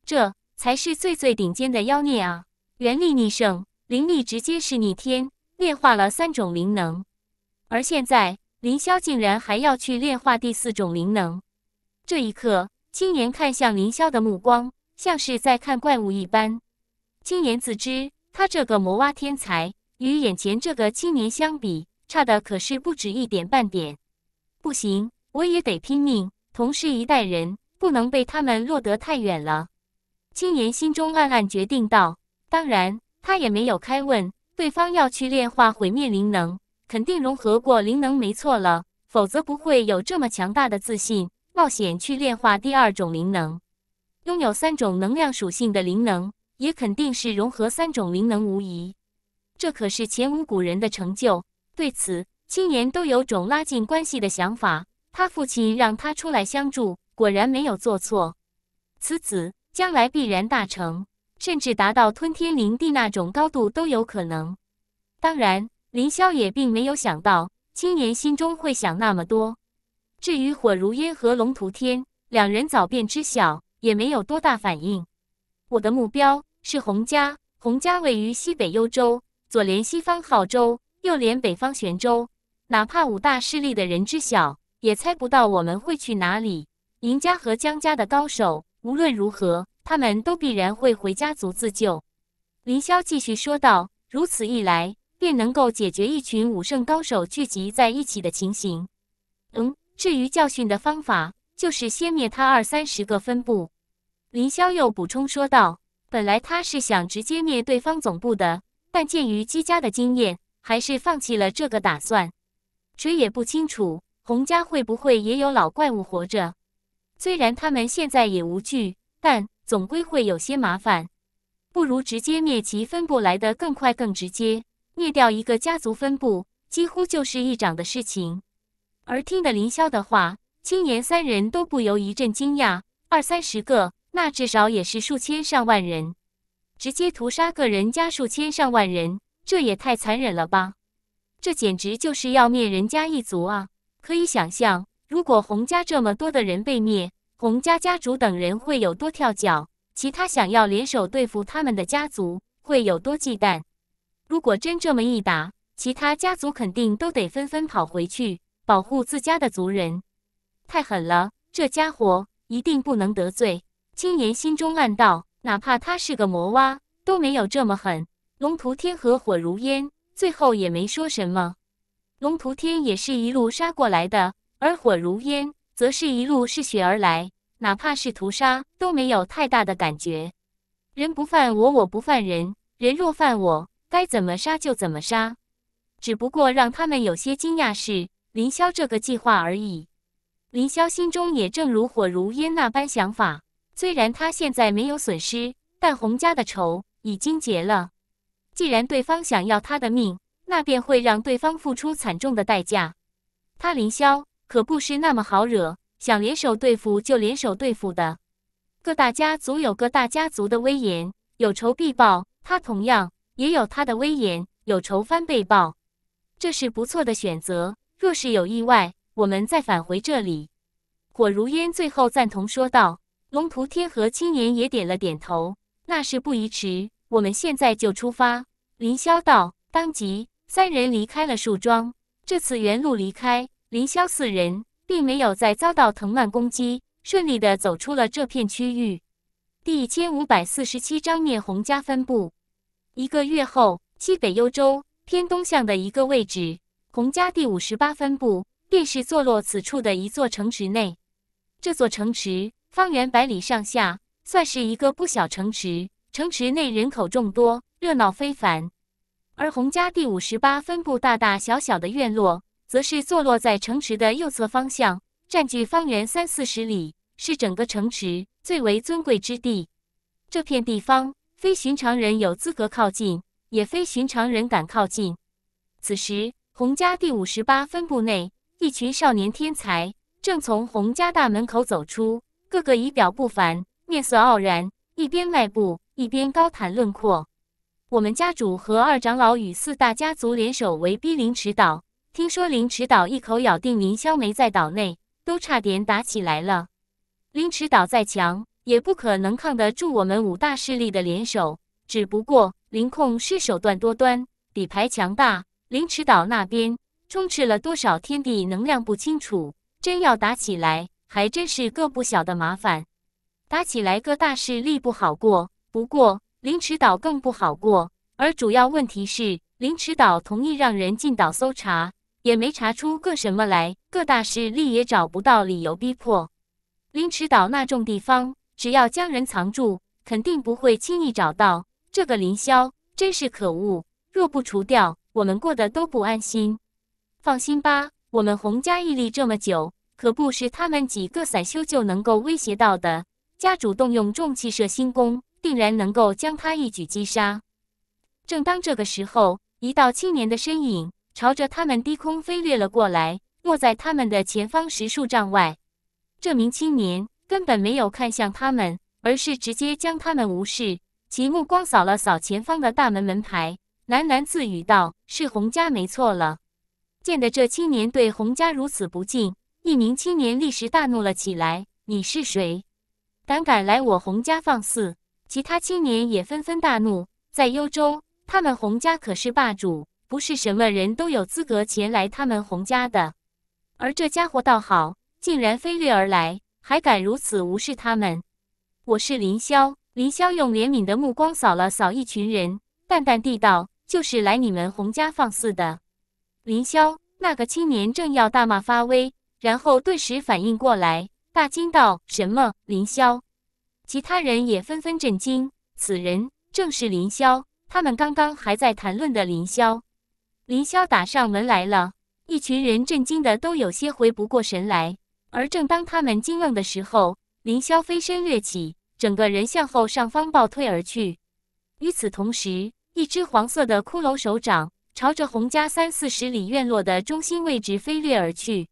这才是最最顶尖的妖孽啊！元力逆胜，灵力直接是逆天，炼化了三种灵能，而现在林霄竟然还要去炼化第四种灵能。这一刻，青年看向林霄的目光像是在看怪物一般。青年自知他这个魔蛙天才与眼前这个青年相比，差的可是不止一点半点。不行，我也得拼命，同是一代人，不能被他们落得太远了。青年心中暗暗决定道。当然，他也没有开问对方要去炼化毁灭灵能，肯定融合过灵能没错了，否则不会有这么强大的自信，冒险去炼化第二种灵能。拥有三种能量属性的灵能，也肯定是融合三种灵能无疑。这可是前无古人的成就，对此青年都有种拉近关系的想法。他父亲让他出来相助，果然没有做错，此子将来必然大成。甚至达到吞天灵地那种高度都有可能。当然，林霄也并没有想到青年心中会想那么多。至于火如烟和龙屠天两人，早便知晓，也没有多大反应。我的目标是洪家，洪家位于西北幽州，左连西方浩州，右连北方玄州。哪怕五大势力的人知晓，也猜不到我们会去哪里。宁家和江家的高手，无论如何。他们都必然会回家族自救，林霄继续说道：“如此一来，便能够解决一群武圣高手聚集在一起的情形。”嗯，至于教训的方法，就是先灭他二三十个分部。林霄又补充说道：“本来他是想直接灭对方总部的，但鉴于姬家的经验，还是放弃了这个打算。谁也不清楚洪家会不会也有老怪物活着，虽然他们现在也无惧，但……”总归会有些麻烦，不如直接灭其分部来得更快更直接。灭掉一个家族分部，几乎就是一掌的事情。而听得林霄的话，青岩三人都不由一阵惊讶：二三十个，那至少也是数千上万人。直接屠杀个人家数千上万人，这也太残忍了吧！这简直就是要灭人家一族啊！可以想象，如果洪家这么多的人被灭，洪家家主等人会有多跳脚？其他想要联手对付他们的家族会有多忌惮？如果真这么一打，其他家族肯定都得纷纷跑回去保护自家的族人。太狠了，这家伙一定不能得罪。青年心中暗道，哪怕他是个魔蛙，都没有这么狠。龙图天和火如烟最后也没说什么。龙图天也是一路杀过来的，而火如烟。则是一路嗜血而来，哪怕是屠杀都没有太大的感觉。人不犯我，我不犯人；人若犯我，该怎么杀就怎么杀。只不过让他们有些惊讶是林霄这个计划而已。林霄心中也正如火如烟那般想法。虽然他现在没有损失，但洪家的仇已经结了。既然对方想要他的命，那便会让对方付出惨重的代价。他林霄可不是那么好惹，想联手对付就联手对付的，各大家族有各大家族的威严，有仇必报。他同样也有他的威严，有仇翻倍报，这是不错的选择。若是有意外，我们再返回这里。火如烟最后赞同说道。龙图天和青年也点了点头。那事不宜迟，我们现在就出发。凌霄道，当即三人离开了树桩，这次原路离开。凌霄四人并没有再遭到藤蔓攻击，顺利的走出了这片区域。第一千五百四十七章灭洪家分布。一个月后，西北幽州偏东向的一个位置，洪家第五十八分部便是坐落此处的一座城池内。这座城池方圆百里上下，算是一个不小城池。城池内人口众多，热闹非凡。而洪家第五十八分部大大小小的院落。则是坐落在城池的右侧方向，占据方圆三四十里，是整个城池最为尊贵之地。这片地方非寻常人有资格靠近，也非寻常人敢靠近。此时，洪家第五十八分部内，一群少年天才正从洪家大门口走出，个个仪表不凡，面色傲然，一边迈步，一边高谈论阔。我们家主和二长老与四大家族联手，为逼凌迟岛。听说凌迟岛一口咬定凌霄没在岛内，都差点打起来了。凌迟岛再强，也不可能抗得住我们五大势力的联手。只不过凌控是手段多端，底牌强大。凌迟岛那边充斥了多少天地能量不清楚，真要打起来，还真是个不小的麻烦。打起来，各大势力不好过，不过凌迟岛更不好过。而主要问题是，凌迟岛同意让人进岛搜查。也没查出个什么来，各大势力也找不到理由逼迫。凌迟岛那种地方，只要将人藏住，肯定不会轻易找到。这个凌霄真是可恶，若不除掉，我们过得都不安心。放心吧，我们洪家屹立这么久，可不是他们几个散修就能够威胁到的。家主动用重器设新弓，定然能够将他一举击杀。正当这个时候，一道青年的身影。朝着他们低空飞掠了过来，落在他们的前方十数丈外。这名青年根本没有看向他们，而是直接将他们无视。其目光扫了扫前方的大门门牌，喃喃自语道：“是洪家没错了。”见得这青年对洪家如此不敬，一名青年立时大怒了起来：“你是谁？胆敢来我洪家放肆！”其他青年也纷纷大怒。在幽州，他们洪家可是霸主。不是什么人都有资格前来他们洪家的，而这家伙倒好，竟然飞掠而来，还敢如此无视他们！我是林霄。林霄用怜悯的目光扫了扫一群人，淡淡地道：“就是来你们洪家放肆的。”林霄那个青年正要大骂发威，然后顿时反应过来，大惊道：“什么？林霄？”其他人也纷纷震惊，此人正是林霄。他们刚刚还在谈论的林霄。林霄打上门来了，一群人震惊的都有些回不过神来。而正当他们惊愣的时候，林霄飞身跃起，整个人向后上方暴退而去。与此同时，一只黄色的骷髅手掌朝着洪家三四十里院落的中心位置飞掠而去。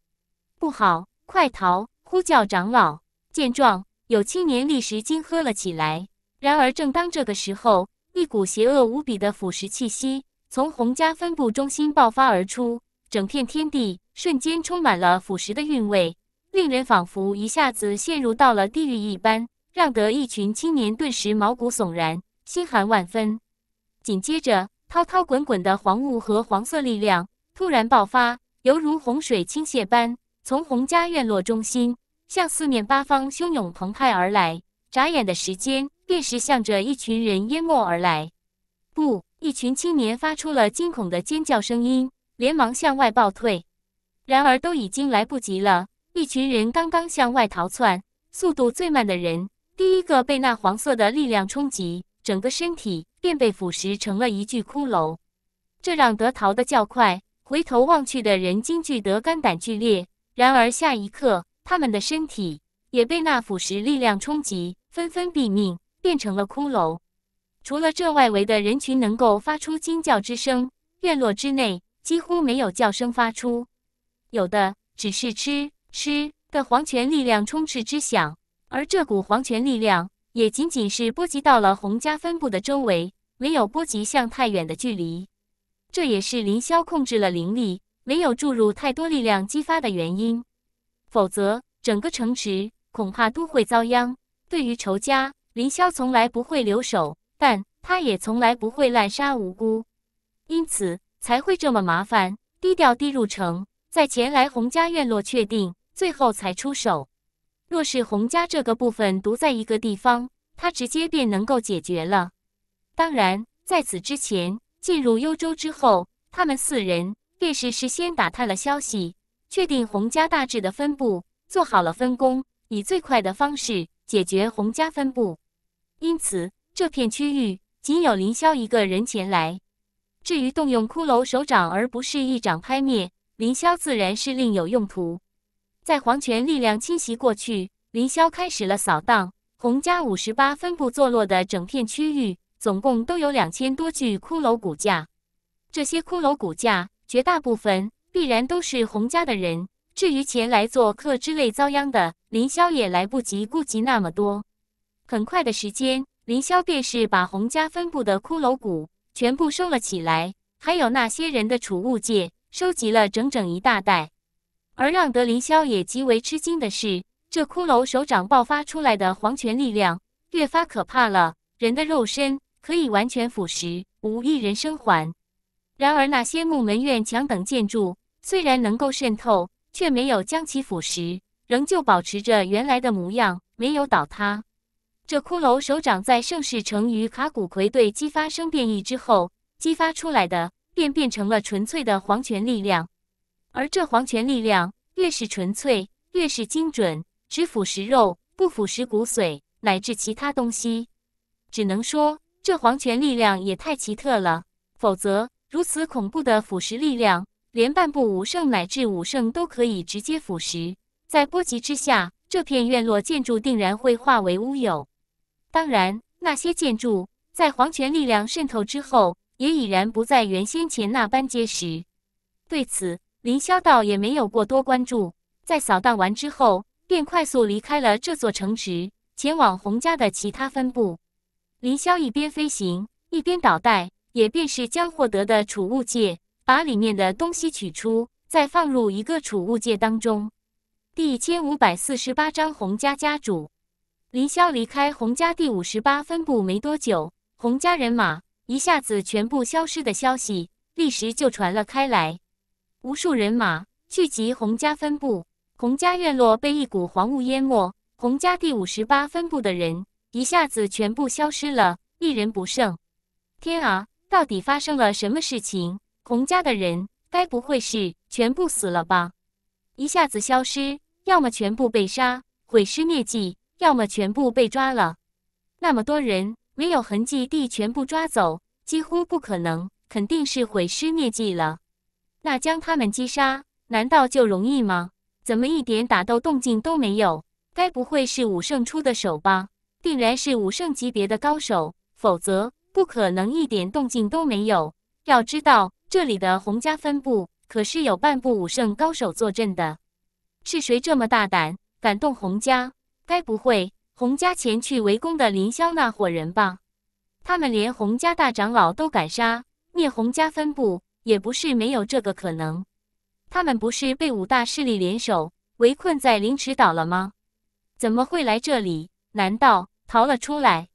不好，快逃！呼叫长老！见状，有青年立时惊喝了起来。然而，正当这个时候，一股邪恶无比的腐蚀气息。从洪家分部中心爆发而出，整片天地瞬间充满了腐蚀的韵味，令人仿佛一下子陷入到了地狱一般，让得一群青年顿时毛骨悚然，心寒万分。紧接着，滔滔滚滚的黄雾和黄色力量突然爆发，犹如洪水倾泻般，从洪家院落中心向四面八方汹涌澎湃而来。眨眼的时间，便是向着一群人淹没而来。不。一群青年发出了惊恐的尖叫声音，连忙向外暴退。然而都已经来不及了。一群人刚刚向外逃窜，速度最慢的人第一个被那黄色的力量冲击，整个身体便被腐蚀成了一具骷髅。这让得逃得较快，回头望去的人惊惧得肝胆俱裂。然而下一刻，他们的身体也被那腐蚀力量冲击，纷纷毙命，变成了骷髅。除了这外围的人群能够发出惊叫之声，院落之内几乎没有叫声发出，有的只是“吃吃”的黄泉力量充斥之响。而这股黄泉力量也仅仅是波及到了洪家分部的周围，没有波及向太远的距离。这也是林霄控制了灵力，没有注入太多力量激发的原因。否则，整个城池恐怕都会遭殃。对于仇家，林霄从来不会留手。但他也从来不会滥杀无辜，因此才会这么麻烦，低调低入城，在前来洪家院落确定，最后才出手。若是洪家这个部分独在一个地方，他直接便能够解决了。当然，在此之前，进入幽州之后，他们四人便是事先打探了消息，确定洪家大致的分布，做好了分工，以最快的方式解决洪家分布。因此。这片区域仅有凌霄一个人前来。至于动用骷髅手掌而不是一掌拍灭，凌霄自然是另有用途。在黄泉力量侵袭过去，凌霄开始了扫荡。洪家五十八分部坐落的整片区域，总共都有两千多具骷髅骨架。这些骷髅骨架，绝大部分必然都是洪家的人。至于前来做客之类遭殃的，凌霄也来不及顾及那么多。很快的时间。凌霄便是把洪家分布的骷髅骨全部收了起来，还有那些人的储物戒，收集了整整一大袋。而让得林霄也极为吃惊的是，这骷髅手掌爆发出来的黄泉力量越发可怕了，人的肉身可以完全腐蚀，无一人生还。然而那些木门、院墙等建筑虽然能够渗透，却没有将其腐蚀，仍旧保持着原来的模样，没有倒塌。这骷髅手掌在盛世城与卡古奎对激发生变异之后，激发出来的便变成了纯粹的黄泉力量。而这黄泉力量越是纯粹，越是精准，只腐蚀肉，不腐蚀骨髓乃至其他东西。只能说这黄泉力量也太奇特了，否则如此恐怖的腐蚀力量，连半步武圣乃至武圣都可以直接腐蚀。在波及之下，这片院落建筑定然会化为乌有。当然，那些建筑在皇权力量渗透之后，也已然不再原先前那般结实。对此，林霄道也没有过多关注，在扫荡完之后，便快速离开了这座城池，前往洪家的其他分部。林霄一边飞行，一边倒带，也便是将获得的储物戒把里面的东西取出，再放入一个储物戒当中。第一千五百四十八章洪家家主。林霄离开洪家第五十八分部没多久，洪家人马一下子全部消失的消息，立时就传了开来。无数人马聚集洪家分部，洪家院落被一股黄雾淹没，洪家第五十八分部的人一下子全部消失了，一人不剩。天啊，到底发生了什么事情？洪家的人该不会是全部死了吧？一下子消失，要么全部被杀，毁尸灭迹。要么全部被抓了，那么多人，没有痕迹地全部抓走，几乎不可能，肯定是毁尸灭迹了。那将他们击杀，难道就容易吗？怎么一点打斗动静都没有？该不会是武圣出的手吧？定然是武圣级别的高手，否则不可能一点动静都没有。要知道，这里的洪家分部可是有半部武圣高手坐镇的。是谁这么大胆，敢动洪家？该不会洪家前去围攻的凌霄那伙人吧？他们连洪家大长老都敢杀，灭洪家分部也不是没有这个可能。他们不是被五大势力联手围困在凌池岛了吗？怎么会来这里？难道逃了出来？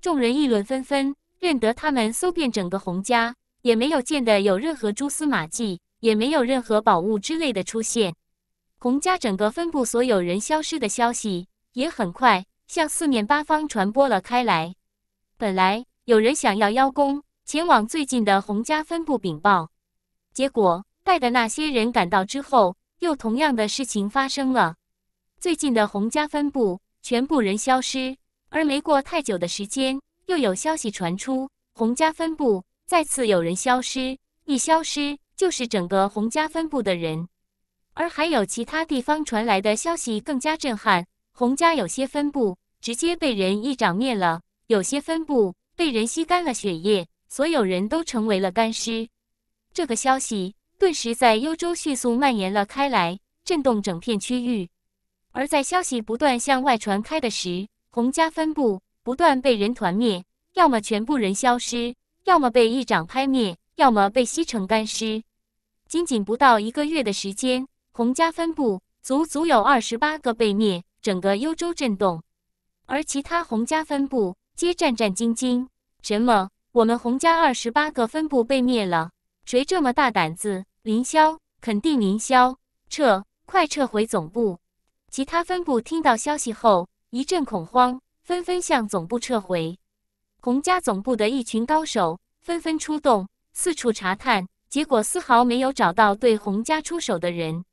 众人议论纷纷，认得他们搜遍整个洪家，也没有见得有任何蛛丝马迹，也没有任何宝物之类的出现。洪家整个分部所有人消失的消息。也很快向四面八方传播了开来。本来有人想要邀功，前往最近的洪家分部禀报，结果带的那些人赶到之后，又同样的事情发生了。最近的洪家分部全部人消失，而没过太久的时间，又有消息传出，洪家分部再次有人消失。一消失就是整个洪家分部的人，而还有其他地方传来的消息更加震撼。洪家有些分部直接被人一掌灭了，有些分部被人吸干了血液，所有人都成为了干尸。这个消息顿时在幽州迅速蔓延了开来，震动整片区域。而在消息不断向外传开的时，洪家分部不断被人团灭，要么全部人消失，要么被一掌拍灭，要么被吸成干尸。仅仅不到一个月的时间，洪家分部足足有二十八个被灭。整个幽州震动，而其他洪家分部皆战战兢兢。什么？我们洪家二十八个分部被灭了？谁这么大胆子？林萧，肯定林萧！撤，快撤回总部！其他分部听到消息后一阵恐慌，纷纷向总部撤回。洪家总部的一群高手纷纷出动，四处查探，结果丝毫没有找到对洪家出手的人。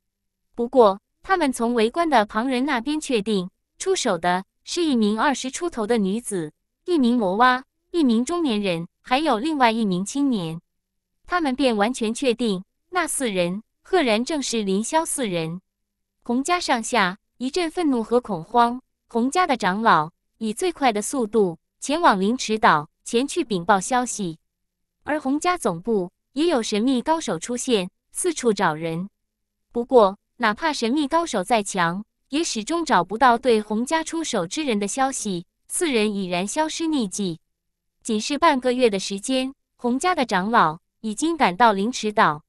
不过。他们从围观的旁人那边确定，出手的是一名二十出头的女子，一名魔蛙，一名中年人，还有另外一名青年。他们便完全确定，那四人赫然正是凌霄四人。洪家上下一阵愤怒和恐慌，洪家的长老以最快的速度前往灵池岛前去禀报消息，而洪家总部也有神秘高手出现，四处找人。不过。哪怕神秘高手再强，也始终找不到对洪家出手之人的消息。四人已然消失匿迹，仅是半个月的时间，洪家的长老已经赶到凌迟岛。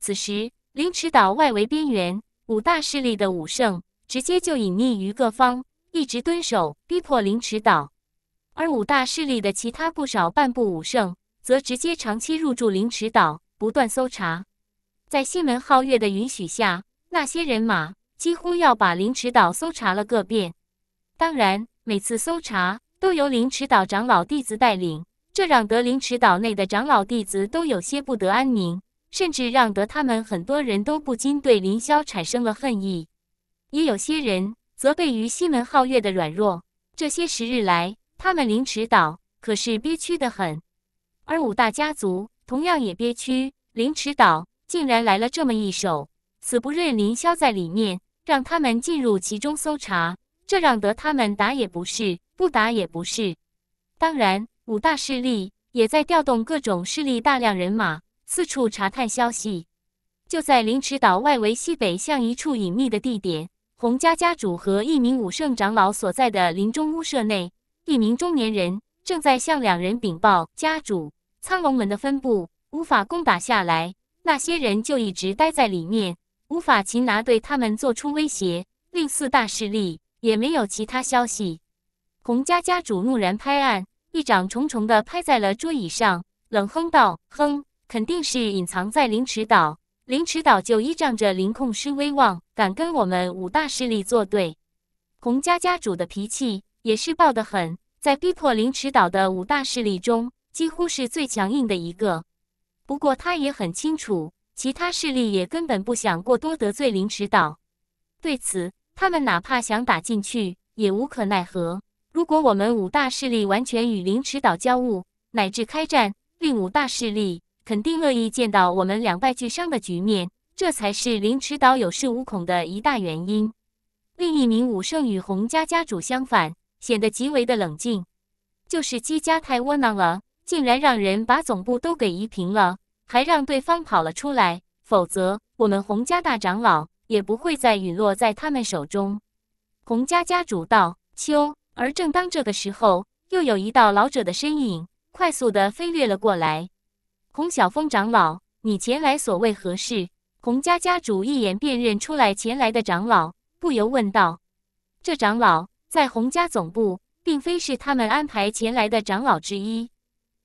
此时，凌迟岛外围边缘，五大势力的武圣直接就隐匿于各方，一直蹲守，逼迫凌迟岛。而五大势力的其他不少半步武圣，则直接长期入住凌迟岛，不断搜查。在西门皓月的允许下。那些人马几乎要把凌迟岛搜查了个遍，当然，每次搜查都由凌迟岛长老弟子带领，这让得凌迟岛内的长老弟子都有些不得安宁，甚至让得他们很多人都不禁对凌霄产生了恨意。也有些人责备于西门皓月的软弱。这些时日来，他们凌迟岛可是憋屈的很，而五大家族同样也憋屈。凌迟岛竟然来了这么一手！死不认林霄在里面，让他们进入其中搜查，这让得他们打也不是，不打也不是。当然，五大势力也在调动各种势力大量人马，四处查探消息。就在灵池岛外围西北向一处隐秘的地点，洪家家主和一名武圣长老所在的林中屋舍内，一名中年人正在向两人禀报：家主，苍龙门的分布无法攻打下来，那些人就一直待在里面。无法擒拿，对他们做出威胁，令四大势力也没有其他消息。洪家家主怒然拍案，一掌重重的拍在了桌椅上，冷哼道：“哼，肯定是隐藏在凌迟岛。凌迟岛就依仗着凌控师威望，敢跟我们五大势力作对。”洪家家主的脾气也是暴得很，在逼迫凌迟岛的五大势力中，几乎是最强硬的一个。不过他也很清楚。其他势力也根本不想过多得罪凌迟岛，对此，他们哪怕想打进去，也无可奈何。如果我们五大势力完全与凌迟岛交恶，乃至开战，另五大势力肯定乐意见到我们两败俱伤的局面，这才是凌迟岛有恃无恐的一大原因。另一名武圣与洪家家主相反，显得极为的冷静。就是姬家太窝囊了，竟然让人把总部都给夷平了。还让对方跑了出来，否则我们洪家大长老也不会再陨落在他们手中。洪家家主道：“秋。”而正当这个时候，又有一道老者的身影快速地飞掠了过来。洪小峰长老，你前来所谓何事？洪家家主一眼辨认出来前来的长老，不由问道：“这长老在洪家总部，并非是他们安排前来的长老之一。”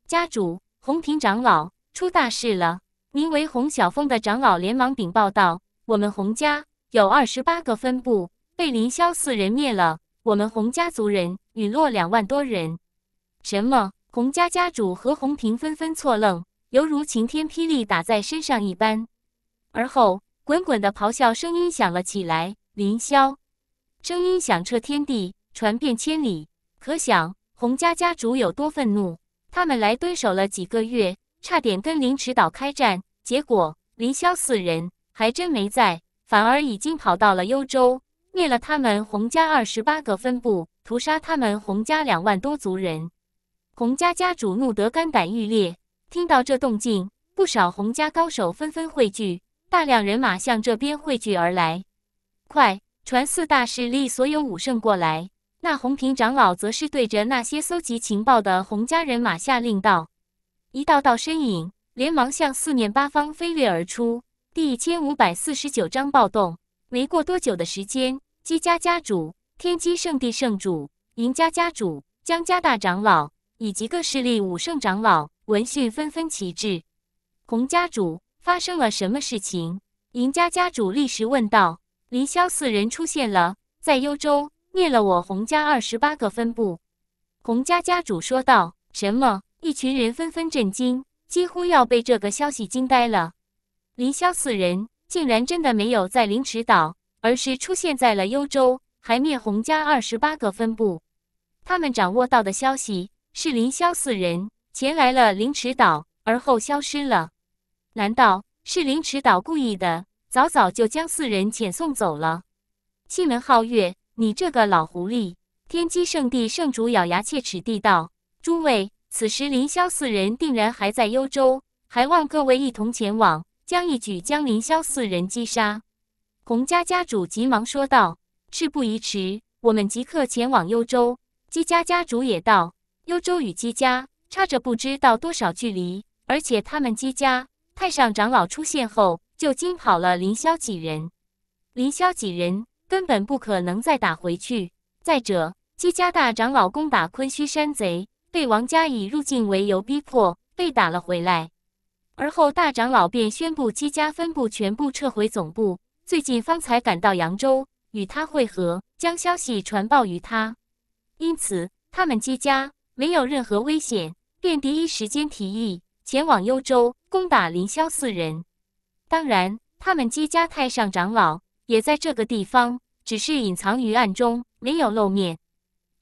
家主，洪平长老。出大事了！名为洪小峰的长老连忙禀报道：“我们洪家有二十八个分部被凌霄四人灭了，我们洪家族人陨落两万多人。”什么？洪家家主和洪平纷纷错愣，犹如晴天霹雳打在身上一般。而后，滚滚的咆哮声音响了起来。凌霄，声音响彻天地，传遍千里。可想洪家家主有多愤怒！他们来蹲守了几个月。差点跟凌迟岛开战，结果凌霄四人还真没在，反而已经跑到了幽州，灭了他们洪家二十八个分部，屠杀他们洪家两万多族人。洪家家主怒得肝胆欲裂。听到这动静，不少洪家高手纷纷汇聚，大量人马向这边汇聚而来。快传四大势力所有武圣过来！那洪平长老则是对着那些搜集情报的洪家人马下令道。一道道身影连忙向四面八方飞掠而出。第一千五百四十九章暴动。没过多久的时间，姬家家主、天机圣地圣主、银家家主、江家大长老以及各势力武圣长老闻讯纷纷齐至。洪家主，发生了什么事情？银家家主立时问道。凌霄四人出现了，在幽州灭了我洪家二十八个分部。洪家家主说道：“什么？”一群人纷纷震惊，几乎要被这个消息惊呆了。凌霄四人竟然真的没有在凌迟岛，而是出现在了幽州，还灭洪家二十八个分部。他们掌握到的消息是，凌霄四人前来了凌迟岛，而后消失了。难道是凌迟岛故意的，早早就将四人遣送走了？西门皓月，你这个老狐狸！天机圣地圣主咬牙切齿地道：“诸位。”此时，凌霄四人定然还在幽州，还望各位一同前往，将一举将凌霄四人击杀。洪家家主急忙说道：“事不宜迟，我们即刻前往幽州。”姬家家主也道：“幽州与姬家差着不知道多少距离，而且他们姬家太上长老出现后，就惊跑了凌霄几人，凌霄几人根本不可能再打回去。再者，姬家大长老攻打昆虚山贼。”被王家以入境为由逼迫，被打了回来。而后大长老便宣布姬家分部全部撤回总部。最近方才赶到扬州，与他会合，将消息传报于他。因此，他们姬家没有任何危险，便第一时间提议前往幽州攻打凌霄四人。当然，他们姬家太上长老也在这个地方，只是隐藏于暗中，没有露面。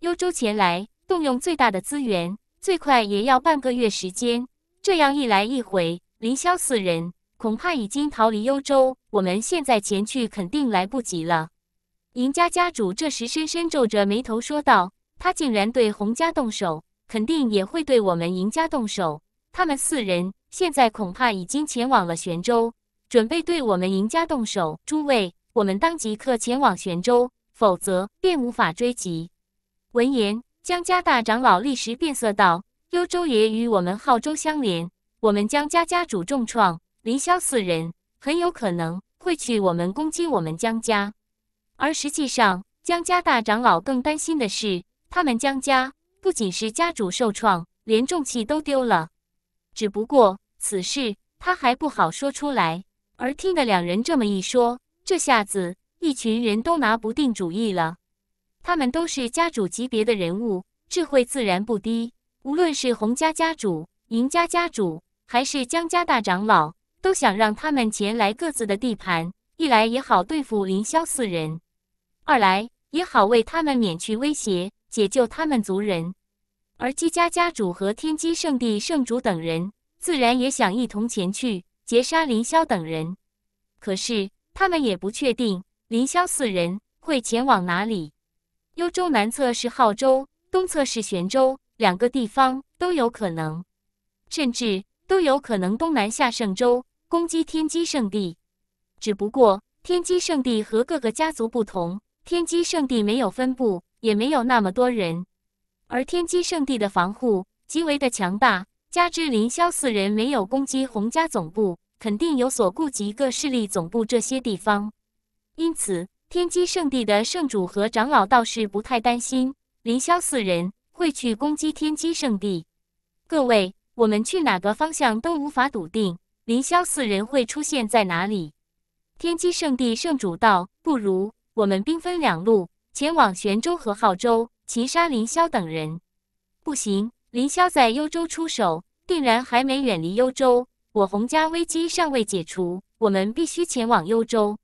幽州前来。动用最大的资源，最快也要半个月时间。这样一来一回，凌霄四人恐怕已经逃离幽州，我们现在前去肯定来不及了。赢家家主这时深深皱着眉头说道：“他竟然对洪家动手，肯定也会对我们赢家动手。他们四人现在恐怕已经前往了玄州，准备对我们赢家动手。诸位，我们当即刻前往玄州，否则便无法追击。”闻言。江家大长老立时变色道：“幽州也与我们浩州相连，我们江家家主重创，凌霄四人很有可能会去我们攻击我们江家。”而实际上，江家大长老更担心的是，他们江家不仅是家主受创，连重器都丢了。只不过此事他还不好说出来。而听得两人这么一说，这下子一群人都拿不定主意了。他们都是家主级别的人物，智慧自然不低。无论是洪家家主、赢家家主，还是江家大长老，都想让他们前来各自的地盘，一来也好对付凌霄四人，二来也好为他们免去威胁，解救他们族人。而姬家家主和天机圣地圣主等人，自然也想一同前去截杀凌霄等人。可是他们也不确定凌霄四人会前往哪里。幽州南侧是浩州，东侧是玄州，两个地方都有可能，甚至都有可能东南下圣州攻击天机圣地。只不过天机圣地和各个家族不同，天机圣地没有分布，也没有那么多人，而天机圣地的防护极为的强大。加之林霄四人没有攻击洪家总部，肯定有所顾及各势力总部这些地方，因此。天机圣地的圣主和长老倒是不太担心凌霄四人会去攻击天机圣地。各位，我们去哪个方向都无法笃定凌霄四人会出现在哪里。天机圣地圣主道：“不如我们兵分两路，前往玄州和浩州，擒杀凌霄等人。”不行，凌霄在幽州出手，定然还没远离幽州。我洪家危机尚未解除，我们必须前往幽州。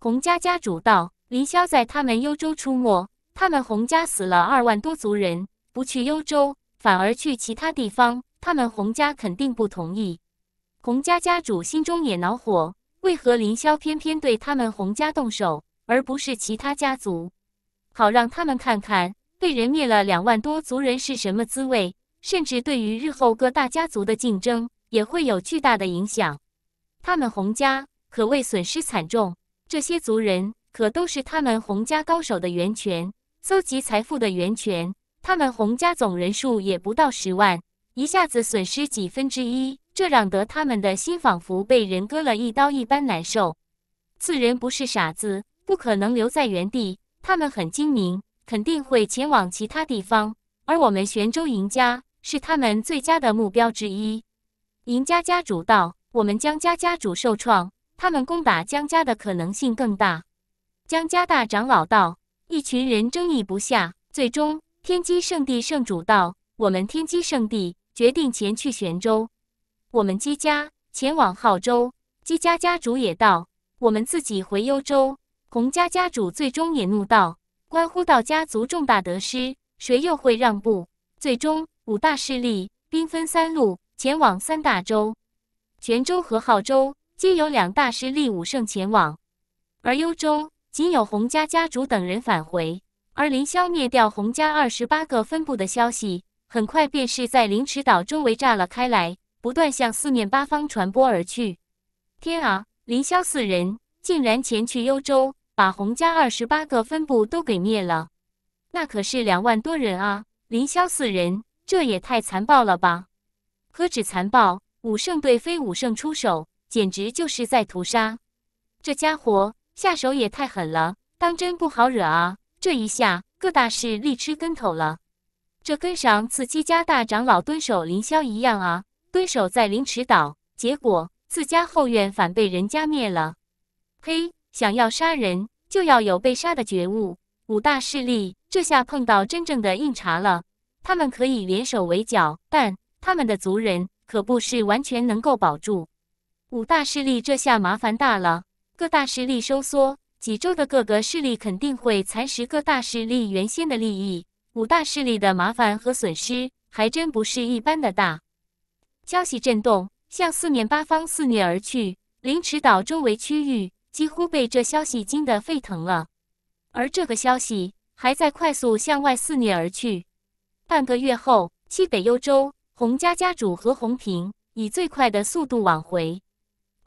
洪家家主道：“林霄在他们幽州出没，他们洪家死了二万多族人，不去幽州，反而去其他地方，他们洪家肯定不同意。”洪家家主心中也恼火：“为何林霄偏偏对他们洪家动手，而不是其他家族？好让他们看看被人灭了两万多族人是什么滋味，甚至对于日后各大家族的竞争也会有巨大的影响。他们洪家可谓损失惨重。”这些族人可都是他们洪家高手的源泉，搜集财富的源泉。他们洪家总人数也不到十万，一下子损失几分之一，这让得他们的心仿佛被人割了一刀一般难受。此人不是傻子，不可能留在原地。他们很精明，肯定会前往其他地方。而我们玄州赢家是他们最佳的目标之一。赢家家主道：“我们江家家主受创。”他们攻打江家的可能性更大。江家大长老道：“一群人争议不下，最终天机圣地圣主道：‘我们天机圣地决定前去玄州，我们姬家前往浩州。’姬家家主也道：‘我们自己回幽州。’洪家家主最终也怒道：‘关乎到家族重大得失，谁又会让步？’最终五大势力兵分三路，前往三大州：泉州和浩州。”皆有两大势力武圣前往，而幽州仅有洪家家主等人返回。而凌霄灭掉洪家二十八个分部的消息，很快便是在凌迟岛周围炸了开来，不断向四面八方传播而去。天啊！凌霄四人竟然前去幽州，把洪家二十八个分部都给灭了，那可是两万多人啊！凌霄四人这也太残暴了吧？何止残暴，武圣对非武圣出手！简直就是在屠杀！这家伙下手也太狠了，当真不好惹啊！这一下各大势力吃跟头了，这跟上次姬家大长老蹲守凌霄一样啊，蹲守在凌迟岛，结果自家后院反被人家灭了。嘿，想要杀人，就要有被杀的觉悟。五大势力这下碰到真正的硬茬了，他们可以联手围剿，但他们的族人可不是完全能够保住。五大势力这下麻烦大了，各大势力收缩，几州的各个势力肯定会蚕食各大势力原先的利益。五大势力的麻烦和损失还真不是一般的大。消息震动，向四面八方肆虐而去，灵池岛周围区域几乎被这消息惊得沸腾了。而这个消息还在快速向外肆虐而去。半个月后，西北幽州洪家家主何洪平以最快的速度往回。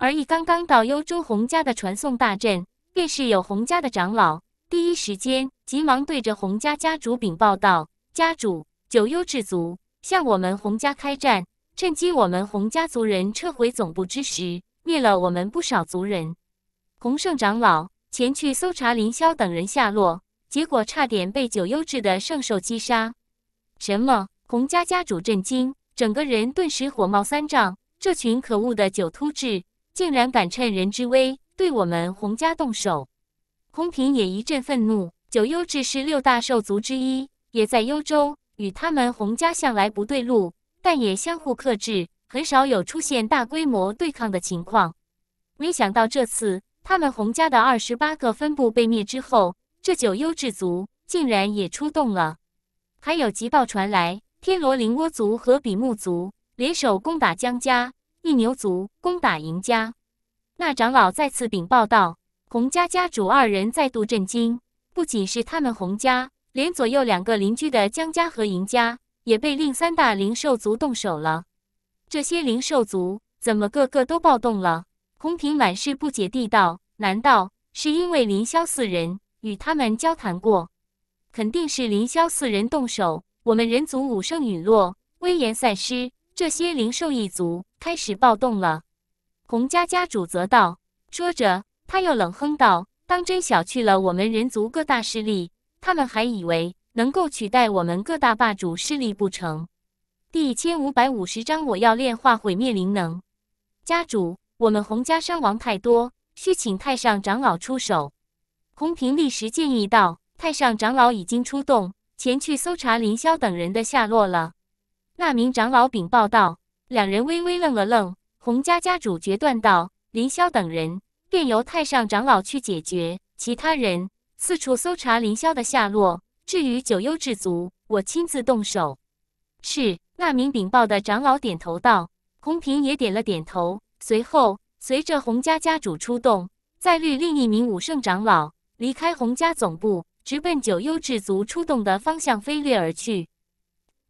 而一刚刚到幽州洪家的传送大阵，便是有洪家的长老第一时间急忙对着洪家家主禀报道：“家主，九幽智族向我们洪家开战，趁机我们洪家族人撤回总部之时，灭了我们不少族人。”洪胜长老前去搜查林霄等人下落，结果差点被九幽智的圣兽击杀。什么？洪家家主震惊，整个人顿时火冒三丈。这群可恶的九突智！竟然敢趁人之危，对我们洪家动手！空平也一阵愤怒。九幽志是六大兽族之一，也在幽州，与他们洪家向来不对路，但也相互克制，很少有出现大规模对抗的情况。没想到这次，他们洪家的二十八个分部被灭之后，这九幽志族竟然也出动了。还有急报传来，天罗灵窝族和比目族联手攻打江家。一牛族攻打赢家，那长老再次禀报道，洪家家主二人再度震惊。不仅是他们洪家，连左右两个邻居的江家和赢家也被另三大灵兽族动手了。这些灵兽族怎么个个都暴动了？洪平满是不解地道：“难道是因为凌霄四人与他们交谈过？肯定是凌霄四人动手，我们人族武圣陨落，威严散失。”这些灵兽一族开始暴动了。洪家家主则道，说着他又冷哼道：“当真小觑了我们人族各大势力，他们还以为能够取代我们各大霸主势力不成？”第一千五百五十章，我要炼化毁灭灵能。家主，我们洪家伤亡太多，需请太上长老出手。洪平立时建议道：“太上长老已经出动，前去搜查凌霄等人的下落了。”那名长老禀报道，两人微微愣了愣。洪家家主决断道：“林霄等人便由太上长老去解决，其他人四处搜查林霄的下落。至于九幽智族，我亲自动手。”是那名禀报的长老点头道，洪平也点了点头。随后，随着洪家家主出动，再率另一名武圣长老离开洪家总部，直奔九幽智族出动的方向飞掠而去。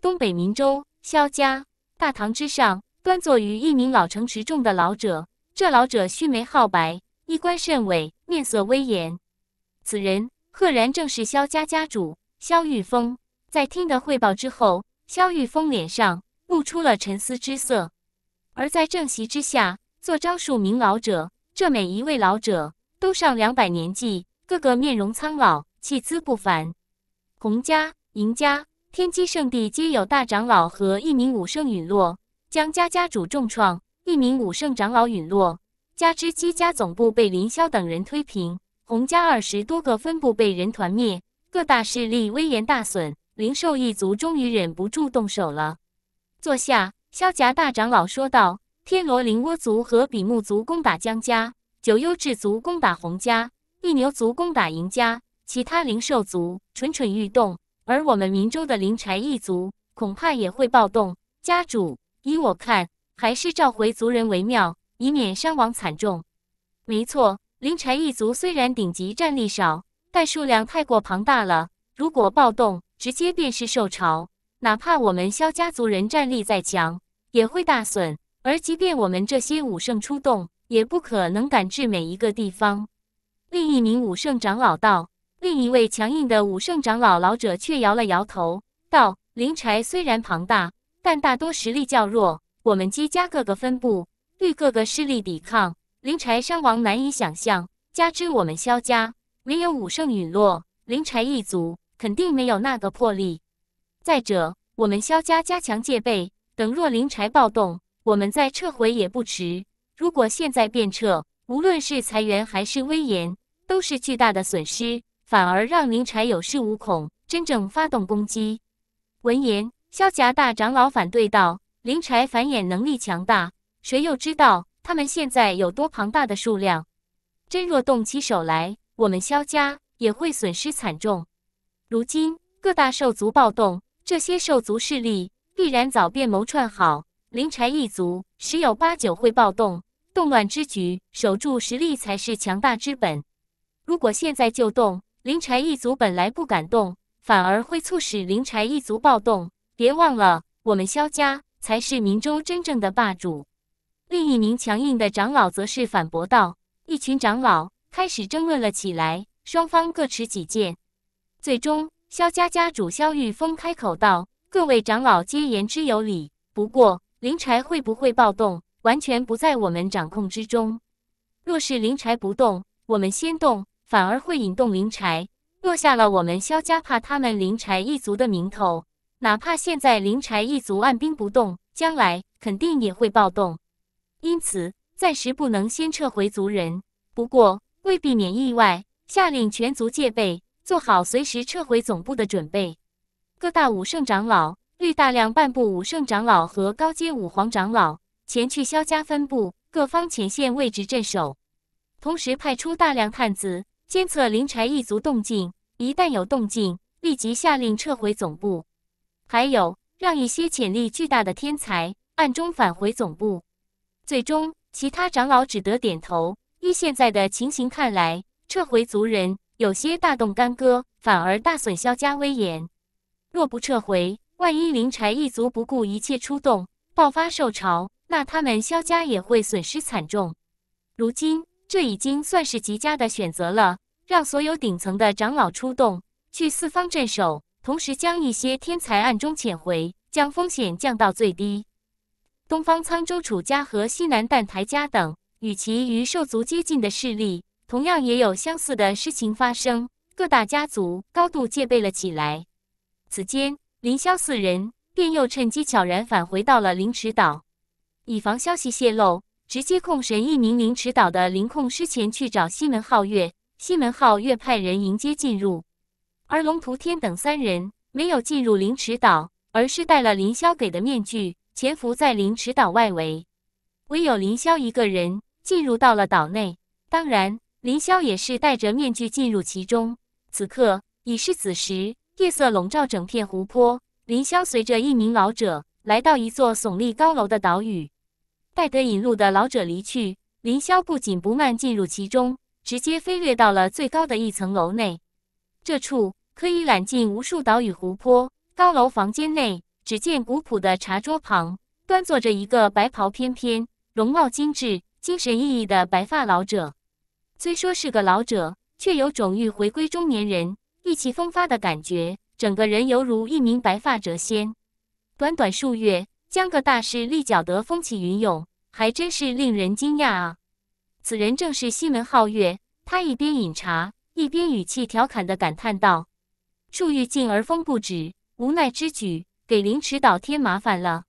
东北明州。萧家大堂之上，端坐于一名老成持重的老者。这老者须眉皓白，衣冠甚伟，面色威严。此人赫然正是萧家家主萧玉峰。在听得汇报之后，萧玉峰脸上露出了沉思之色。而在正席之下，坐张数名老者。这每一位老者都上两百年纪，个个面容苍老，气姿不凡。洪家、银家。天机圣地皆有大长老和一名武圣陨落，江家家主重创，一名武圣长老陨落，加之姬家总部被凌霄等人推平，洪家二十多个分部被人团灭，各大势力威严大损，灵兽一族终于忍不住动手了。坐下，萧家大长老说道：“天罗灵窝族和比目族攻打江家，九幽智族攻打洪家，一牛族攻打赢家，其他灵兽族蠢蠢欲动。”而我们明州的灵柴一族恐怕也会暴动，家主，依我看，还是召回族人为妙，以免伤亡惨重。没错，灵柴一族虽然顶级战力少，但数量太过庞大了。如果暴动，直接便是受潮，哪怕我们萧家族人战力再强，也会大损。而即便我们这些武圣出动，也不可能赶至每一个地方。另一名武圣长老道。另一位强硬的武圣长老老者却摇了摇头，道：“灵柴虽然庞大，但大多实力较弱。我们姬家各个分部对各个势力抵抗，灵柴伤亡难以想象。加之我们萧家唯有武圣陨落，灵柴一族肯定没有那个魄力。再者，我们萧家加强戒备，等若灵柴暴动，我们再撤回也不迟。如果现在便撤，无论是裁员还是威严，都是巨大的损失。”反而让灵柴有恃无恐，真正发动攻击。闻言，萧家大长老反对道：“灵柴繁衍能力强大，谁又知道他们现在有多庞大的数量？真若动起手来，我们萧家也会损失惨重。如今各大兽族暴动，这些兽族势力必然早便谋串好，灵柴一族十有八九会暴动。动乱之局，守住实力才是强大之本。如果现在就动。”灵柴一族本来不敢动，反而会促使灵柴一族暴动。别忘了，我们萧家才是明州真正的霸主。另一名强硬的长老则是反驳道：“一群长老开始争论了起来，双方各持己见。”最终，萧家家主萧玉峰开口道：“各位长老皆言之有理，不过灵柴会不会暴动，完全不在我们掌控之中。若是灵柴不动，我们先动。”反而会引动灵柴，落下了我们萧家怕他们灵柴一族的名头。哪怕现在灵柴一族按兵不动，将来肯定也会暴动，因此暂时不能先撤回族人。不过为避免意外，下令全族戒备，做好随时撤回总部的准备。各大武圣长老率大量半部武圣长老和高阶武皇长老前去萧家分部各方前线位置镇守，同时派出大量探子。监测灵柴一族动静，一旦有动静，立即下令撤回总部。还有，让一些潜力巨大的天才暗中返回总部。最终，其他长老只得点头。依现在的情形看来，撤回族人有些大动干戈，反而大损萧家威严。若不撤回，万一灵柴一族不顾一切出动，爆发兽潮，那他们萧家也会损失惨重。如今，这已经算是极佳的选择了。让所有顶层的长老出动去四方镇守，同时将一些天才暗中遣回，将风险降到最低。东方沧州楚家和西南澹台家等与其与兽族接近的势力，同样也有相似的事情发生。各大家族高度戒备了起来。此间，凌霄四人便又趁机悄然返回到了凌迟岛，以防消息泄露，直接控神一名凌池岛的灵控师前去找西门皓月。西门浩越派人迎接进入，而龙图天等三人没有进入凌迟岛，而是戴了凌霄给的面具，潜伏在凌迟岛外围。唯有凌霄一个人进入到了岛内，当然，凌霄也是戴着面具进入其中。此刻已是子时，夜色笼罩整片湖泊。凌霄随着一名老者来到一座耸立高楼的岛屿，待得引路的老者离去，凌霄不紧不慢进入其中。直接飞掠到了最高的一层楼内，这处可以揽尽无数岛屿湖泊。高楼房间内，只见古朴的茶桌旁端坐着一个白袍翩翩、容貌精致、精神奕奕的白发老者。虽说是个老者，却有种欲回归中年人、意气风发的感觉，整个人犹如一名白发谪仙。短短数月，江个大师立脚得风起云涌，还真是令人惊讶啊！此人正是西门皓月，他一边饮茶，一边语气调侃的感叹道：“树欲静而风不止，无奈之举，给凌迟岛添麻烦了。”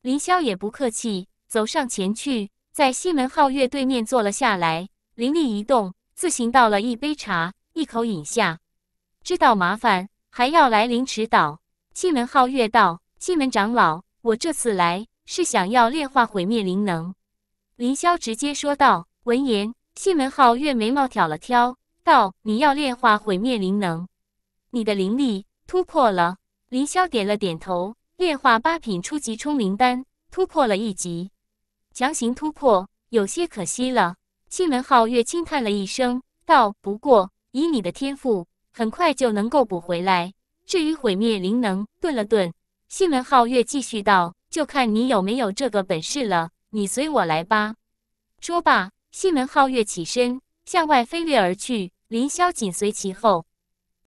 林霄也不客气，走上前去，在西门皓月对面坐了下来，灵力一动，自行倒了一杯茶，一口饮下。知道麻烦还要来凌迟岛，西门皓月道：“西门长老，我这次来是想要炼化毁灭灵能。”林霄直接说道。闻言，西门浩月眉毛挑了挑，道：“你要炼化毁灭灵能，你的灵力突破了。”凌霄点了点头，炼化八品初级冲灵丹，突破了一级，强行突破有些可惜了。西门浩月轻叹了一声，道：“不过以你的天赋，很快就能够补回来。至于毁灭灵能，顿了顿，西门浩月继续道：‘就看你有没有这个本事了。’你随我来吧。”说罢。西门皓月起身，向外飞掠而去，凌霄紧随其后。